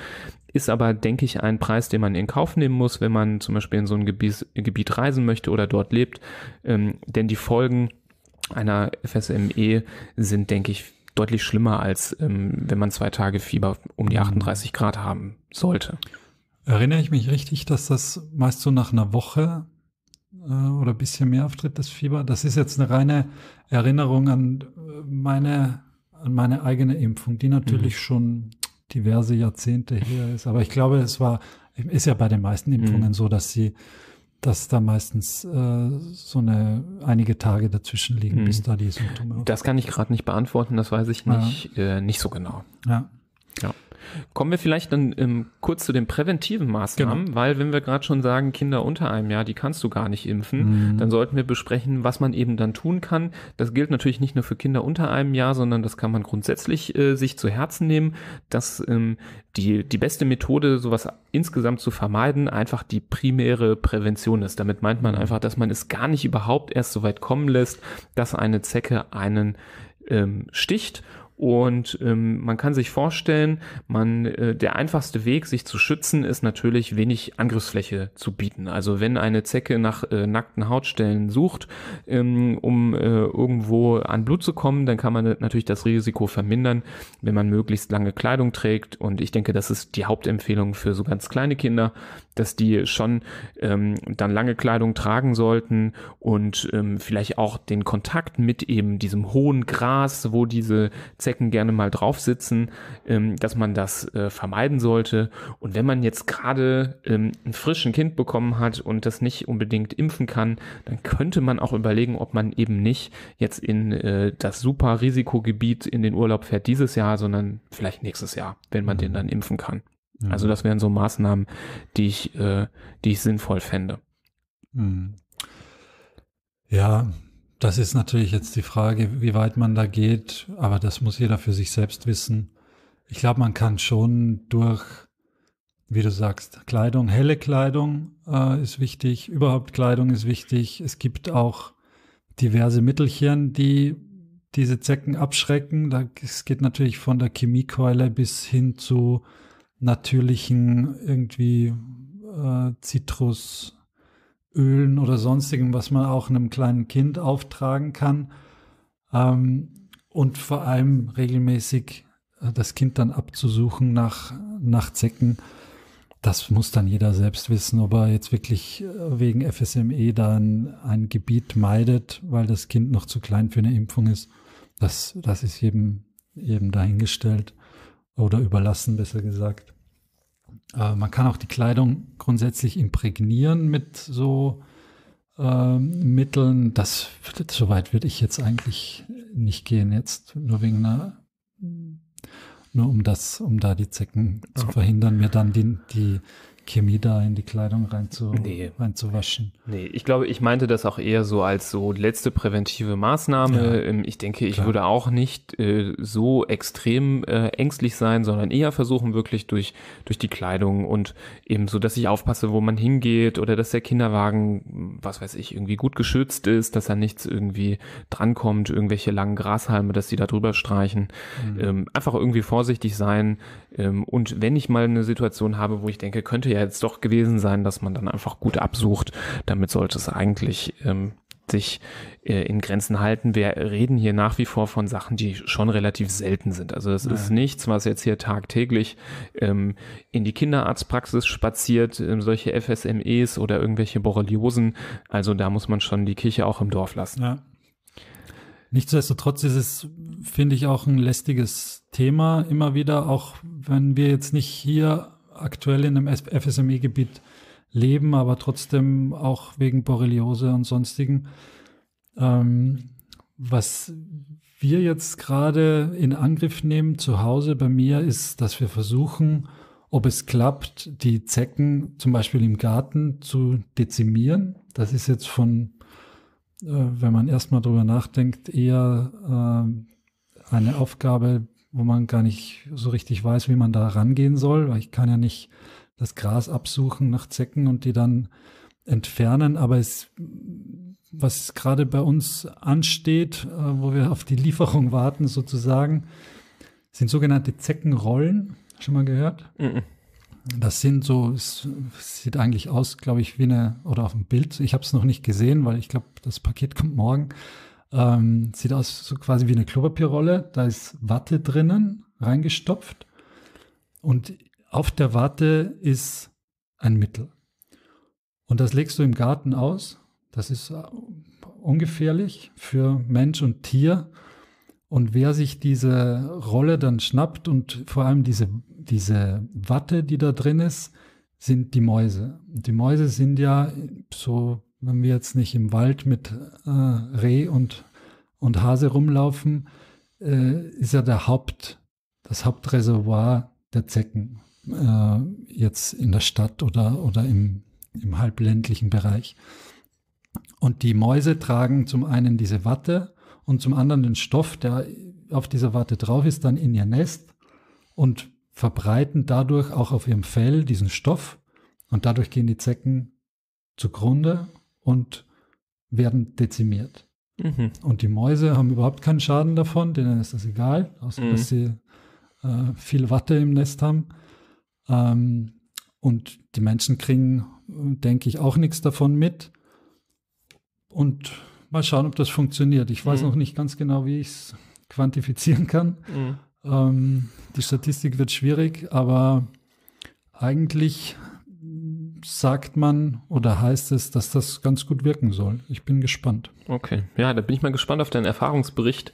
ist aber, denke ich, ein Preis, den man in Kauf nehmen muss, wenn man zum Beispiel in so ein Gebiet, Gebiet reisen möchte oder dort lebt. Ähm, denn die Folgen einer FSME sind, denke ich, deutlich schlimmer, als ähm, wenn man zwei Tage Fieber um die 38 mhm. Grad haben sollte. Erinnere ich mich richtig, dass das meist so nach einer Woche äh, oder ein bisschen mehr auftritt, das Fieber? Das ist jetzt eine reine Erinnerung an äh, meine, an meine eigene Impfung, die natürlich mhm. schon diverse Jahrzehnte her ist. Aber ich glaube, es war, ist ja bei den meisten Impfungen mhm. so, dass sie dass da meistens äh, so eine einige Tage dazwischen liegen, hm. bis da die Symptome. Das kann ich gerade nicht beantworten, das weiß ich nicht, ja. äh, nicht so genau. Ja. ja. Kommen wir vielleicht dann ähm, kurz zu den präventiven Maßnahmen, genau. weil wenn wir gerade schon sagen, Kinder unter einem Jahr, die kannst du gar nicht impfen, mhm. dann sollten wir besprechen, was man eben dann tun kann. Das gilt natürlich nicht nur für Kinder unter einem Jahr, sondern das kann man grundsätzlich äh, sich zu Herzen nehmen, dass ähm, die, die beste Methode, sowas insgesamt zu vermeiden, einfach die primäre Prävention ist. Damit meint man mhm. einfach, dass man es gar nicht überhaupt erst so weit kommen lässt, dass eine Zecke einen ähm, sticht und ähm, man kann sich vorstellen, man, äh, der einfachste Weg, sich zu schützen, ist natürlich wenig Angriffsfläche zu bieten. Also wenn eine Zecke nach äh, nackten Hautstellen sucht, ähm, um äh, irgendwo an Blut zu kommen, dann kann man natürlich das Risiko vermindern, wenn man möglichst lange Kleidung trägt. Und ich denke, das ist die Hauptempfehlung für so ganz kleine Kinder, dass die schon ähm, dann lange Kleidung tragen sollten und ähm, vielleicht auch den Kontakt mit eben diesem hohen Gras, wo diese Zecke Rucksäcken gerne mal drauf sitzen, ähm, dass man das äh, vermeiden sollte. Und wenn man jetzt gerade ähm, ein frischen Kind bekommen hat und das nicht unbedingt impfen kann, dann könnte man auch überlegen, ob man eben nicht jetzt in äh, das super Risikogebiet in den Urlaub fährt dieses Jahr, sondern vielleicht nächstes Jahr, wenn man den mhm. dann impfen kann. Mhm. Also das wären so Maßnahmen, die ich, äh, die ich sinnvoll fände. Mhm. Ja, das ist natürlich jetzt die Frage, wie weit man da geht, aber das muss jeder für sich selbst wissen. Ich glaube, man kann schon durch, wie du sagst, Kleidung, helle Kleidung äh, ist wichtig, überhaupt Kleidung ist wichtig. Es gibt auch diverse Mittelchen, die diese Zecken abschrecken. Es geht natürlich von der Chemiekeule bis hin zu natürlichen irgendwie äh, Zitrus, Ölen oder sonstigem, was man auch einem kleinen Kind auftragen kann. Ähm, und vor allem regelmäßig äh, das Kind dann abzusuchen nach, nach Zecken. Das muss dann jeder selbst wissen, ob er jetzt wirklich äh, wegen FSME da ein, ein Gebiet meidet, weil das Kind noch zu klein für eine Impfung ist. Das, das ist jedem, jedem dahingestellt oder überlassen, besser gesagt. Äh, man kann auch die Kleidung grundsätzlich imprägnieren mit so ähm, Mitteln. Das, so weit würde ich jetzt eigentlich nicht gehen, jetzt nur wegen einer, nur um das, um da die Zecken zu verhindern, mir dann die, die Chemie da in die Kleidung reinzu nee. reinzuwaschen. Nee, ich glaube, ich meinte das auch eher so als so letzte präventive Maßnahme. Ja. Ähm, ich denke, ich Klar. würde auch nicht äh, so extrem äh, ängstlich sein, sondern eher versuchen, wirklich durch, durch die Kleidung und eben so, dass ich aufpasse, wo man hingeht oder dass der Kinderwagen, was weiß ich, irgendwie gut geschützt ist, dass da nichts irgendwie drankommt, irgendwelche langen Grashalme, dass die da drüber streichen. Mhm. Ähm, einfach irgendwie vorsichtig sein. Ähm, und wenn ich mal eine Situation habe, wo ich denke, könnte ja es doch gewesen sein, dass man dann einfach gut absucht. Damit sollte es eigentlich ähm, sich äh, in Grenzen halten. Wir reden hier nach wie vor von Sachen, die schon relativ selten sind. Also es ja. ist nichts, was jetzt hier tagtäglich ähm, in die Kinderarztpraxis spaziert, ähm, solche FSMEs oder irgendwelche Borreliosen. Also da muss man schon die Kirche auch im Dorf lassen. Ja. Nichtsdestotrotz ist es, finde ich, auch ein lästiges Thema immer wieder, auch wenn wir jetzt nicht hier aktuell in einem FSME-Gebiet leben, aber trotzdem auch wegen Borreliose und sonstigen. Ähm, was wir jetzt gerade in Angriff nehmen zu Hause bei mir ist, dass wir versuchen, ob es klappt, die Zecken zum Beispiel im Garten zu dezimieren. Das ist jetzt von, äh, wenn man erstmal drüber nachdenkt, eher äh, eine Aufgabe, wo man gar nicht so richtig weiß, wie man da rangehen soll, weil ich kann ja nicht das Gras absuchen nach Zecken und die dann entfernen. Aber es, was gerade bei uns ansteht, äh, wo wir auf die Lieferung warten sozusagen, sind sogenannte Zeckenrollen. Schon mal gehört? Mhm. Das sind so, es sieht eigentlich aus, glaube ich, wie eine, oder auf dem Bild, ich habe es noch nicht gesehen, weil ich glaube, das Paket kommt morgen. Ähm, sieht aus so quasi wie eine Klopapierrolle. Da ist Watte drinnen, reingestopft. Und auf der Watte ist ein Mittel. Und das legst du im Garten aus. Das ist äh, ungefährlich für Mensch und Tier. Und wer sich diese Rolle dann schnappt und vor allem diese, diese Watte, die da drin ist, sind die Mäuse. Und Die Mäuse sind ja so wenn wir jetzt nicht im Wald mit äh, Reh und, und Hase rumlaufen, äh, ist ja der Haupt, das Hauptreservoir der Zecken äh, jetzt in der Stadt oder, oder im, im halbländlichen Bereich. Und die Mäuse tragen zum einen diese Watte und zum anderen den Stoff, der auf dieser Watte drauf ist, dann in ihr Nest und verbreiten dadurch auch auf ihrem Fell diesen Stoff und dadurch gehen die Zecken zugrunde und werden dezimiert. Mhm. Und die Mäuse haben überhaupt keinen Schaden davon, denen ist das egal, außer mhm. dass sie äh, viel Watte im Nest haben. Ähm, und die Menschen kriegen, denke ich, auch nichts davon mit. Und mal schauen, ob das funktioniert. Ich weiß mhm. noch nicht ganz genau, wie ich es quantifizieren kann. Mhm. Ähm, die Statistik wird schwierig, aber eigentlich sagt man oder heißt es, dass das ganz gut wirken soll. Ich bin gespannt. Okay, ja, da bin ich mal gespannt auf deinen Erfahrungsbericht.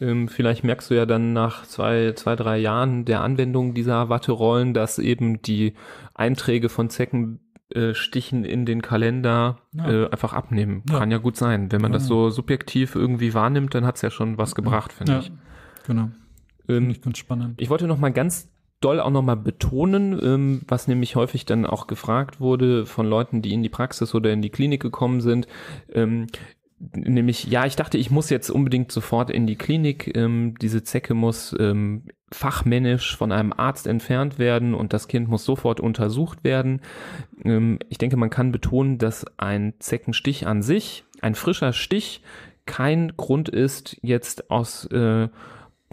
Ähm, vielleicht merkst du ja dann nach zwei, zwei, drei Jahren der Anwendung dieser Watterollen, dass eben die Einträge von Zeckenstichen äh, in den Kalender ja. äh, einfach abnehmen. Ja. Kann ja gut sein. Wenn man ja. das so subjektiv irgendwie wahrnimmt, dann hat es ja schon was gebracht, finde ich. Genau. Ähm, Finde ich ganz spannend. Ich wollte noch mal ganz doll auch nochmal betonen, ähm, was nämlich häufig dann auch gefragt wurde von Leuten, die in die Praxis oder in die Klinik gekommen sind. Ähm, nämlich, ja, ich dachte, ich muss jetzt unbedingt sofort in die Klinik. Ähm, diese Zecke muss ähm, fachmännisch von einem Arzt entfernt werden und das Kind muss sofort untersucht werden. Ähm, ich denke, man kann betonen, dass ein Zeckenstich an sich, ein frischer Stich, kein Grund ist, jetzt aus äh,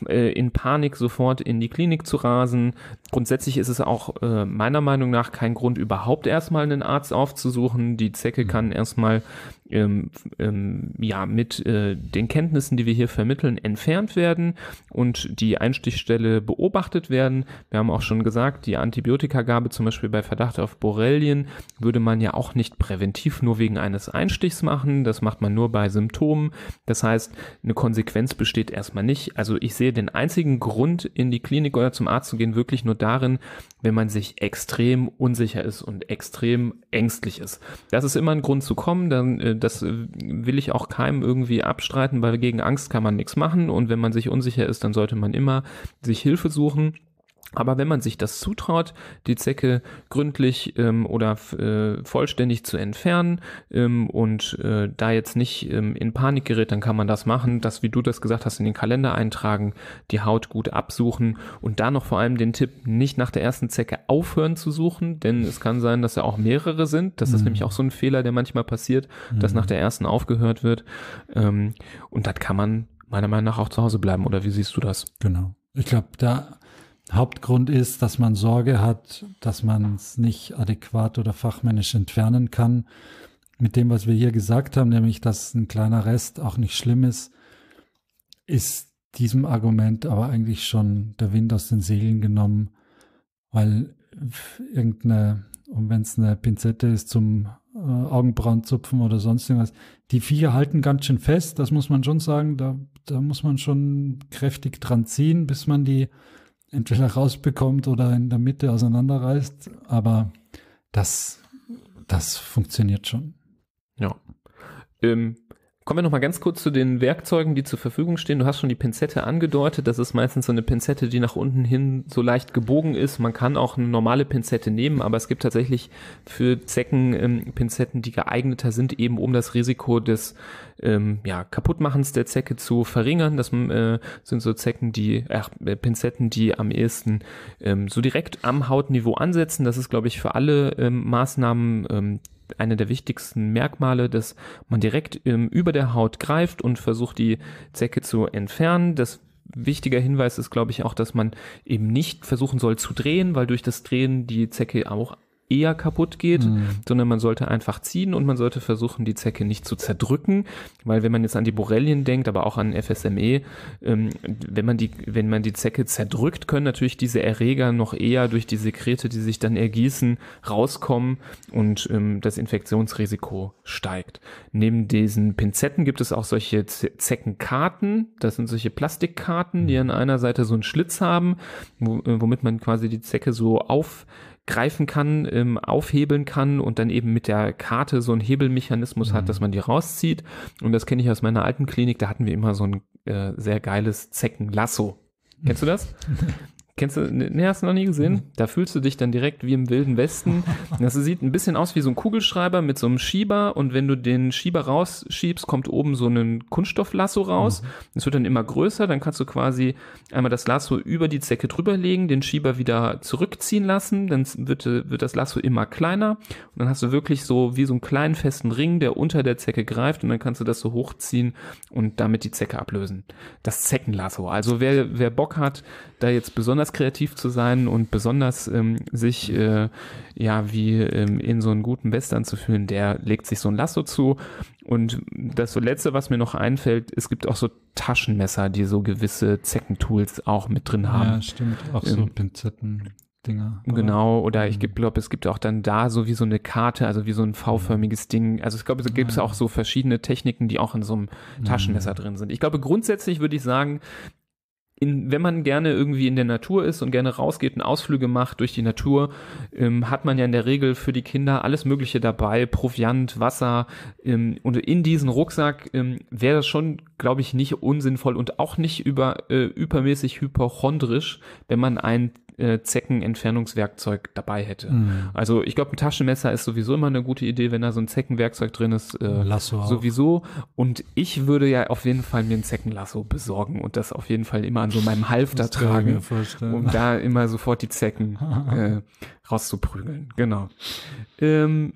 äh, in Panik sofort in die Klinik zu rasen. Grundsätzlich ist es auch äh, meiner Meinung nach kein Grund, überhaupt erstmal einen Arzt aufzusuchen. Die Zecke mhm. kann erstmal ähm, ähm, ja, mit äh, den Kenntnissen, die wir hier vermitteln, entfernt werden und die Einstichstelle beobachtet werden. Wir haben auch schon gesagt, die Antibiotikagabe zum Beispiel bei Verdacht auf Borrelien würde man ja auch nicht präventiv nur wegen eines Einstichs machen. Das macht man nur bei Symptomen. Das heißt, eine Konsequenz besteht erstmal nicht. Also ich sehe den einzigen Grund, in die Klinik oder zum Arzt zu gehen, wirklich nur darin, wenn man sich extrem unsicher ist und extrem ängstlich ist. Das ist immer ein Grund zu kommen, dann äh, das will ich auch keinem irgendwie abstreiten, weil gegen Angst kann man nichts machen und wenn man sich unsicher ist, dann sollte man immer sich Hilfe suchen. Aber wenn man sich das zutraut, die Zecke gründlich ähm, oder äh, vollständig zu entfernen ähm, und äh, da jetzt nicht ähm, in Panik gerät, dann kann man das machen, das, wie du das gesagt hast, in den Kalender eintragen, die Haut gut absuchen und da noch vor allem den Tipp, nicht nach der ersten Zecke aufhören zu suchen, denn es kann sein, dass ja auch mehrere sind. Das mhm. ist nämlich auch so ein Fehler, der manchmal passiert, mhm. dass nach der ersten aufgehört wird. Ähm, und das kann man meiner Meinung nach auch zu Hause bleiben. Oder wie siehst du das? Genau. Ich glaube, da Hauptgrund ist, dass man Sorge hat, dass man es nicht adäquat oder fachmännisch entfernen kann. Mit dem, was wir hier gesagt haben, nämlich, dass ein kleiner Rest auch nicht schlimm ist, ist diesem Argument aber eigentlich schon der Wind aus den Segeln genommen, weil irgendeine, und wenn es eine Pinzette ist zum äh, Augenbrauenzupfen oder sonst irgendwas, die Viecher halten ganz schön fest, das muss man schon sagen, da, da muss man schon kräftig dran ziehen, bis man die entweder rausbekommt oder in der Mitte auseinanderreißt. Aber das, das funktioniert schon. Ja. Ähm, Kommen wir nochmal ganz kurz zu den Werkzeugen, die zur Verfügung stehen. Du hast schon die Pinzette angedeutet. Das ist meistens so eine Pinzette, die nach unten hin so leicht gebogen ist. Man kann auch eine normale Pinzette nehmen, aber es gibt tatsächlich für Zecken ähm, Pinzetten, die geeigneter sind, eben um das Risiko des ähm, ja, Kaputtmachens der Zecke zu verringern. Das äh, sind so Zecken, die, ach, äh, Pinzetten, die am ehesten ähm, so direkt am Hautniveau ansetzen. Das ist, glaube ich, für alle ähm, Maßnahmen ähm, eine der wichtigsten Merkmale, dass man direkt ähm, über der Haut greift und versucht, die Zecke zu entfernen. Das wichtiger Hinweis ist, glaube ich, auch, dass man eben nicht versuchen soll zu drehen, weil durch das Drehen die Zecke auch eher kaputt geht, mhm. sondern man sollte einfach ziehen und man sollte versuchen, die Zecke nicht zu zerdrücken, weil wenn man jetzt an die Borrelien denkt, aber auch an FSME, ähm, wenn man die, wenn man die Zecke zerdrückt, können natürlich diese Erreger noch eher durch die Sekrete, die sich dann ergießen, rauskommen und ähm, das Infektionsrisiko steigt. Neben diesen Pinzetten gibt es auch solche Zeckenkarten. Das sind solche Plastikkarten, die mhm. an einer Seite so einen Schlitz haben, äh, womit man quasi die Zecke so auf greifen kann, ähm, aufhebeln kann und dann eben mit der Karte so einen Hebelmechanismus mhm. hat, dass man die rauszieht. Und das kenne ich aus meiner alten Klinik, da hatten wir immer so ein äh, sehr geiles Zeckenlasso. Kennst du das? <laughs> Kennst du, nee, ne, hast du noch nie gesehen? Mhm. Da fühlst du dich dann direkt wie im Wilden Westen. <laughs> Das sieht ein bisschen aus wie so ein Kugelschreiber mit so einem Schieber und wenn du den Schieber rausschiebst, kommt oben so ein Kunststofflasso raus. Das mhm. wird dann immer größer, dann kannst du quasi einmal das Lasso über die Zecke drüber legen, den Schieber wieder zurückziehen lassen, dann wird, äh, wird das Lasso immer kleiner und dann hast du wirklich so wie so einen kleinen festen Ring, der unter der Zecke greift und dann kannst du das so hochziehen und damit die Zecke ablösen. Das Zeckenlasso. Also wer, wer Bock hat, da jetzt besonders besonders kreativ zu sein und besonders ähm, sich äh, ja wie ähm, in so einen guten Western zu fühlen, der legt sich so ein Lasso zu. Und das letzte, was mir noch einfällt, es gibt auch so Taschenmesser, die so gewisse Zeckentools auch mit drin haben. Ja, stimmt. Auch so ähm, Pinzetten. Dinger. Oder? Genau, oder ich glaube, es gibt auch dann da so wie so eine Karte, also wie so ein V-förmiges Ding. Also ich glaube, es gibt ja. Ah. auch so verschiedene Techniken, die auch in so einem mhm. Taschenmesser ja. drin sind. Ich glaube, grundsätzlich würde ich sagen, in, wenn man gerne irgendwie in der Natur ist und gerne rausgeht und Ausflüge macht durch die Natur, ähm, hat man ja in der Regel für die Kinder alles Mögliche dabei, Proviant, Wasser. Ähm, und in diesen Rucksack ähm, wäre das schon, glaube ich, nicht unsinnvoll und auch nicht über, äh, übermäßig hypochondrisch, wenn man einen äh, Zeckenentfernungswerkzeug dabei hätte. Mhm. Also ich glaube, ein Taschenmesser ist sowieso immer eine gute Idee, wenn da so ein Zeckenwerkzeug drin ist. Äh, Lasso auch. sowieso. Und ich würde ja auf jeden Fall mir ein Zeckenlasso besorgen und das auf jeden Fall immer an so meinem Halfter tragen, um da immer sofort die Zecken <laughs> äh, rauszuprügeln. Genau. Ähm,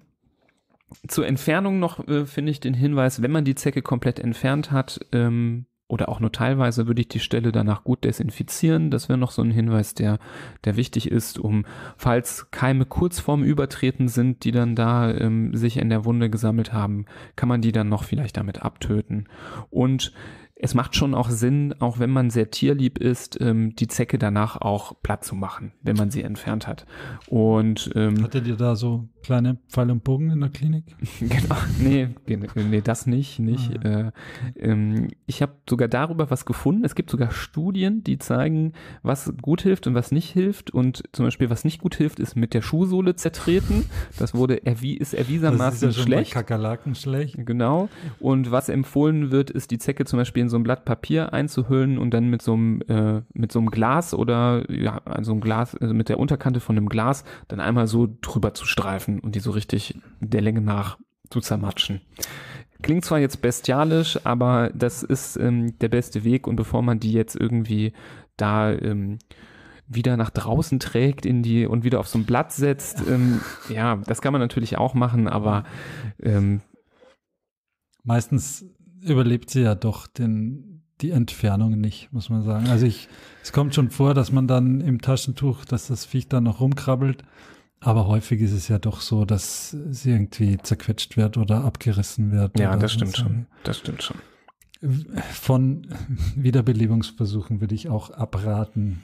zur Entfernung noch äh, finde ich den Hinweis, wenn man die Zecke komplett entfernt hat, ähm, oder auch nur teilweise würde ich die Stelle danach gut desinfizieren. Das wäre noch so ein Hinweis, der, der wichtig ist, um, falls Keime kurz vorm Übertreten sind, die dann da ähm, sich in der Wunde gesammelt haben, kann man die dann noch vielleicht damit abtöten. Und es macht schon auch Sinn, auch wenn man sehr tierlieb ist, ähm, die Zecke danach auch platt zu machen, wenn man sie entfernt hat. Und ähm, hattet ihr da so kleine Pfeil und Bogen in der Klinik? <laughs> genau, nee, nee, das nicht, nicht. Ah. Äh, ähm, ich habe sogar darüber was gefunden. Es gibt sogar Studien, die zeigen, was gut hilft und was nicht hilft. Und zum Beispiel, was nicht gut hilft, ist mit der Schuhsohle zertreten. Das wurde erwi ist erwiesermaßen das ist ja schon schlecht. Kakerlaken schlecht. Genau. Und was empfohlen wird, ist die Zecke zum Beispiel in so ein Blatt Papier einzuhüllen und dann mit so einem, äh, mit so einem Glas oder ja, also einem Glas, also mit der Unterkante von einem Glas dann einmal so drüber zu streifen und die so richtig der Länge nach zu zermatschen. Klingt zwar jetzt bestialisch, aber das ist ähm, der beste Weg und bevor man die jetzt irgendwie da ähm, wieder nach draußen trägt in die und wieder auf so ein Blatt setzt, ähm, ja, das kann man natürlich auch machen, aber ähm, meistens überlebt sie ja doch den, die Entfernung nicht, muss man sagen. Also ich, es kommt schon vor, dass man dann im Taschentuch, dass das Viech dann noch rumkrabbelt. Aber häufig ist es ja doch so, dass sie irgendwie zerquetscht wird oder abgerissen wird. Ja, das stimmt so. schon. Das stimmt schon. Von <laughs> Wiederbelebungsversuchen würde ich auch abraten.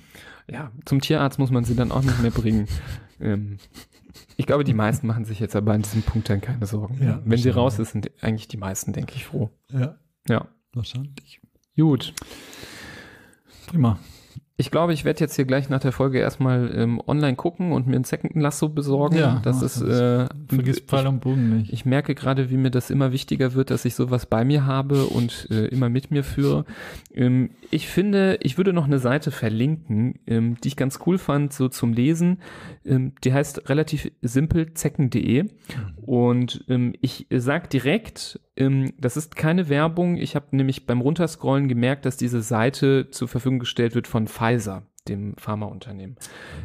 Ja, zum Tierarzt muss man sie dann auch nicht mehr bringen. <laughs> Ähm, ich glaube, die meisten machen sich jetzt aber an diesem Punkt dann keine Sorgen. Ja, Wenn sie raus ist, sind eigentlich die meisten, denke ich, froh. Ja. Ja. Wahrscheinlich. Gut. Prima. Ich glaube, ich werde jetzt hier gleich nach der Folge erstmal ähm, online gucken und mir ein Second Lasso besorgen. Ja, das ist. Äh, vergiss Pfeil und Bogen nicht. Ich merke gerade, wie mir das immer wichtiger wird, dass ich sowas bei mir habe und äh, immer mit mir führe. Ähm, ich finde, ich würde noch eine Seite verlinken, ähm, die ich ganz cool fand, so zum Lesen. Ähm, die heißt relativ simpel zecken.de. Mhm. Und ähm, ich sag direkt, ähm, das ist keine Werbung. Ich habe nämlich beim Runterscrollen gemerkt, dass diese Seite zur Verfügung gestellt wird von Pfizer dem Pharmaunternehmen.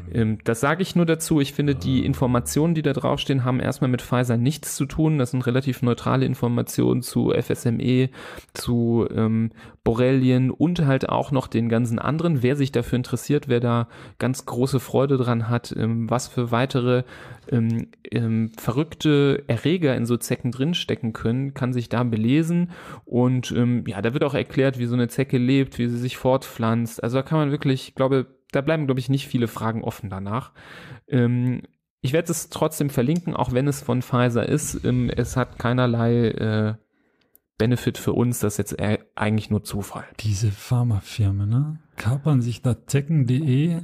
Mhm. Ähm, das sage ich nur dazu. Ich finde, die ah. Informationen, die da draufstehen, haben erstmal mit Pfizer nichts zu tun. Das sind relativ neutrale Informationen zu FSME, zu ähm, Borrelien und halt auch noch den ganzen anderen. Wer sich dafür interessiert, wer da ganz große Freude dran hat, ähm, was für weitere ähm, ähm, verrückte Erreger in so Zecken drinstecken können, kann sich da belesen. Und ähm, ja, da wird auch erklärt, wie so eine Zecke lebt, wie sie sich fortpflanzt. Also da kann man wirklich, glaube, da bleiben, glaube ich, nicht viele Fragen offen danach. Ähm, ich werde es trotzdem verlinken, auch wenn es von Pfizer ist. Ähm, es hat keinerlei äh, Benefit für uns, das ist jetzt eigentlich nur Zufall. Diese Pharmafirmen, ne? Kapern sich da Zecken.de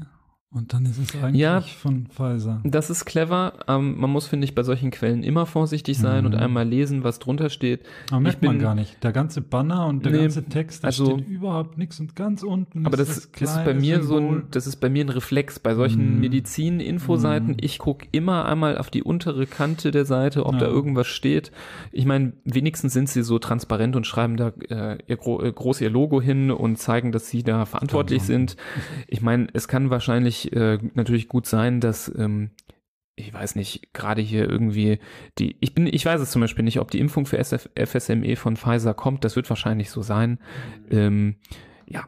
und dann ist es eigentlich ja, von Pfizer. Das ist clever. Ähm, man muss, finde ich, bei solchen Quellen immer vorsichtig sein mhm. und einmal lesen, was drunter steht. Aber ich bin, man gar nicht. Der ganze Banner und der nee, ganze Text, da also, steht überhaupt nichts und ganz unten. Aber ist das, das ist bei mir so ein, das ist bei mir ein Reflex. Bei solchen mhm. Medizin-Infoseiten, mhm. ich gucke immer einmal auf die untere Kante der Seite, ob ja. da irgendwas steht. Ich meine, wenigstens sind sie so transparent und schreiben da äh, ihr gro äh, groß ihr Logo hin und zeigen, dass sie da verantwortlich genau. sind. Ich meine, es kann wahrscheinlich äh, natürlich, gut sein, dass ähm, ich weiß nicht, gerade hier irgendwie die, ich bin, ich weiß es zum Beispiel nicht, ob die Impfung für SF, FSME von Pfizer kommt, das wird wahrscheinlich so sein. Mhm. Ähm, ja,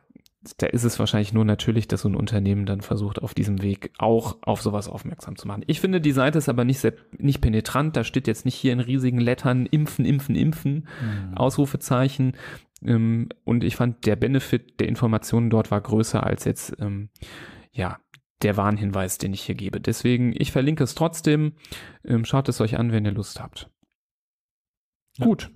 da ist es wahrscheinlich nur natürlich, dass so ein Unternehmen dann versucht, auf diesem Weg auch auf sowas aufmerksam zu machen. Ich finde, die Seite ist aber nicht, sehr, nicht penetrant, da steht jetzt nicht hier in riesigen Lettern impfen, impfen, impfen, mhm. Ausrufezeichen. Ähm, und ich fand, der Benefit der Informationen dort war größer als jetzt, ähm, ja, der Warnhinweis, den ich hier gebe. Deswegen, ich verlinke es trotzdem. Ähm, schaut es euch an, wenn ihr Lust habt. Ja. Gut.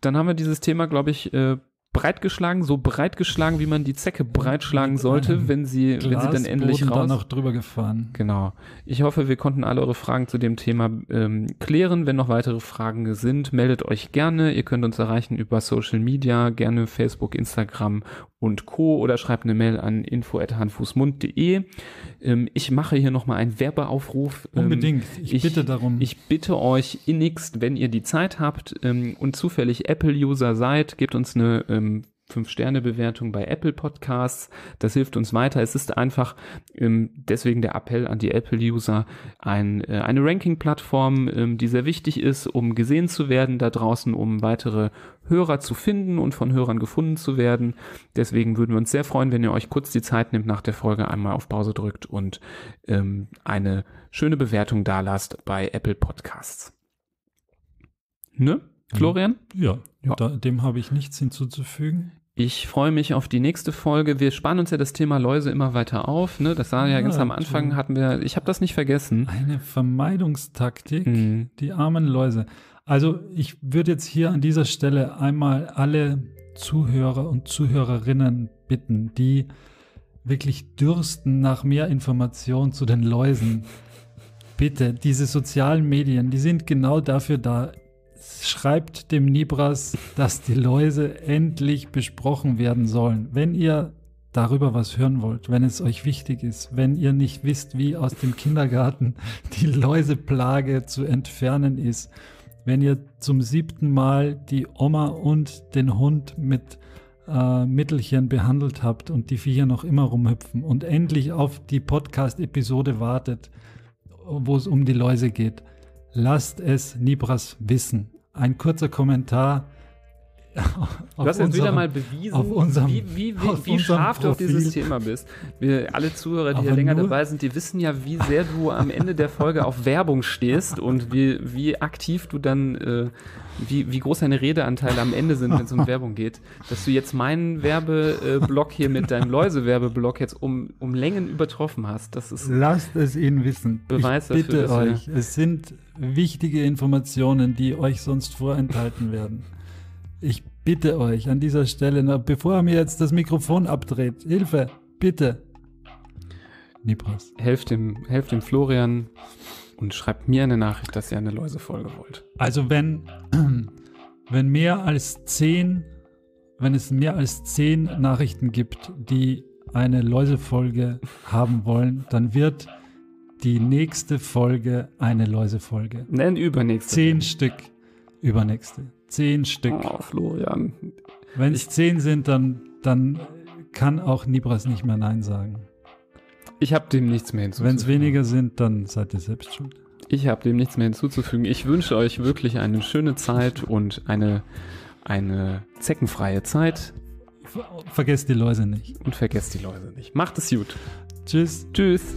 Dann haben wir dieses Thema, glaube ich, äh, breitgeschlagen, so breitgeschlagen, wie man die Zecke breitschlagen sollte, wenn sie, wenn sie dann endlich raus. Dann noch drüber gefahren. Genau. Ich hoffe, wir konnten alle eure Fragen zu dem Thema ähm, klären. Wenn noch weitere Fragen sind, meldet euch gerne. Ihr könnt uns erreichen über Social Media, gerne Facebook, Instagram und Co. oder schreibt eine Mail an info.handfußmund.de. Ähm, ich mache hier nochmal einen Werbeaufruf. Ähm, Unbedingt, ich, ich, bitte darum. Ich bitte euch innigst, wenn ihr die Zeit habt ähm, und zufällig Apple-User seid, gebt uns eine ähm, Fünf-Sterne-Bewertung bei Apple Podcasts. Das hilft uns weiter. Es ist einfach ähm, deswegen der Appell an die Apple-User, ein, äh, eine Ranking-Plattform, ähm, die sehr wichtig ist, um gesehen zu werden da draußen, um weitere Hörer zu finden und von Hörern gefunden zu werden. Deswegen würden wir uns sehr freuen, wenn ihr euch kurz die Zeit nehmt, nach der Folge einmal auf Pause drückt und ähm, eine schöne Bewertung da lasst bei Apple Podcasts. Ne? Mhm. Florian? Ja, ja. Da, dem habe ich nichts hinzuzufügen. Ich freue mich auf die nächste Folge. Wir spannen uns ja das Thema Läuse immer weiter auf. Ne? Das sah ja, ja ganz am Anfang, hatten wir, ich habe das nicht vergessen. Eine Vermeidungstaktik, mhm. die armen Läuse. Also ich würde jetzt hier an dieser Stelle einmal alle Zuhörer und Zuhörerinnen bitten, die wirklich dürsten nach mehr Informationen zu den Läusen. Bitte, diese sozialen Medien, die sind genau dafür da, schreibt dem Nibras, dass die Läuse endlich besprochen werden sollen. Wenn ihr darüber was hören wollt, wenn es euch wichtig ist, wenn ihr nicht wisst, wie aus dem Kindergarten die Läuseplage zu entfernen ist, wenn ihr zum siebten Mal die Oma und den Hund mit äh, Mittelchen behandelt habt und die Viecher noch immer rumhüpfen und endlich auf die Podcast-Episode wartet, wo es um die Läuse geht, lasst es Nibras wissen ein kurzer Kommentar Du hast jetzt wieder mal bewiesen, unserem, wie, wie, wie, wie scharf Profil. du auf dieses Thema bist. Wir, alle Zuhörer, die Aber hier länger dabei sind, die wissen ja, wie sehr du am Ende der Folge auf Werbung stehst und wie, wie aktiv du dann, äh, wie, wie groß deine Redeanteile am Ende sind, wenn es um <laughs> Werbung geht. Dass du jetzt meinen Werbeblock hier mit deinem Läusewerbeblock jetzt um, um Längen übertroffen hast. Das ist Lasst es ihnen wissen. Beweis ich bitte dafür, euch, es sind wichtige Informationen, die euch sonst vorenthalten werden. Ich bitte euch an dieser Stelle, noch, bevor er mir jetzt das Mikrofon abdreht, Hilfe, bitte. Nipras. Helft dem, helft dem Florian und schreibt mir eine Nachricht, dass ihr eine Läusefolge wollt. Also wenn, <clears throat> wenn mehr als zehn, wenn es mehr als zehn Nachrichten gibt, die eine Läusefolge <laughs> haben wollen, dann wird die nächste Folge eine Läusefolge. Nein, übernächste. Zehn Stück übernächste. Zehn Stück. Oh, Florian. Wenn es zehn sind, dann, dann kann auch Nibras nicht mehr Nein sagen. Ich habe dem nichts mehr hinzuzufügen. Wenn es weniger sind, dann seid ihr selbst schuld. Ich habe dem nichts mehr hinzuzufügen. Ich wünsche euch wirklich eine schöne Zeit und eine, eine zeckenfreie Zeit. Ver vergesst die Läuse nicht. Und vergesst die Läuse nicht. Macht es gut. Tschüss. Tschüss.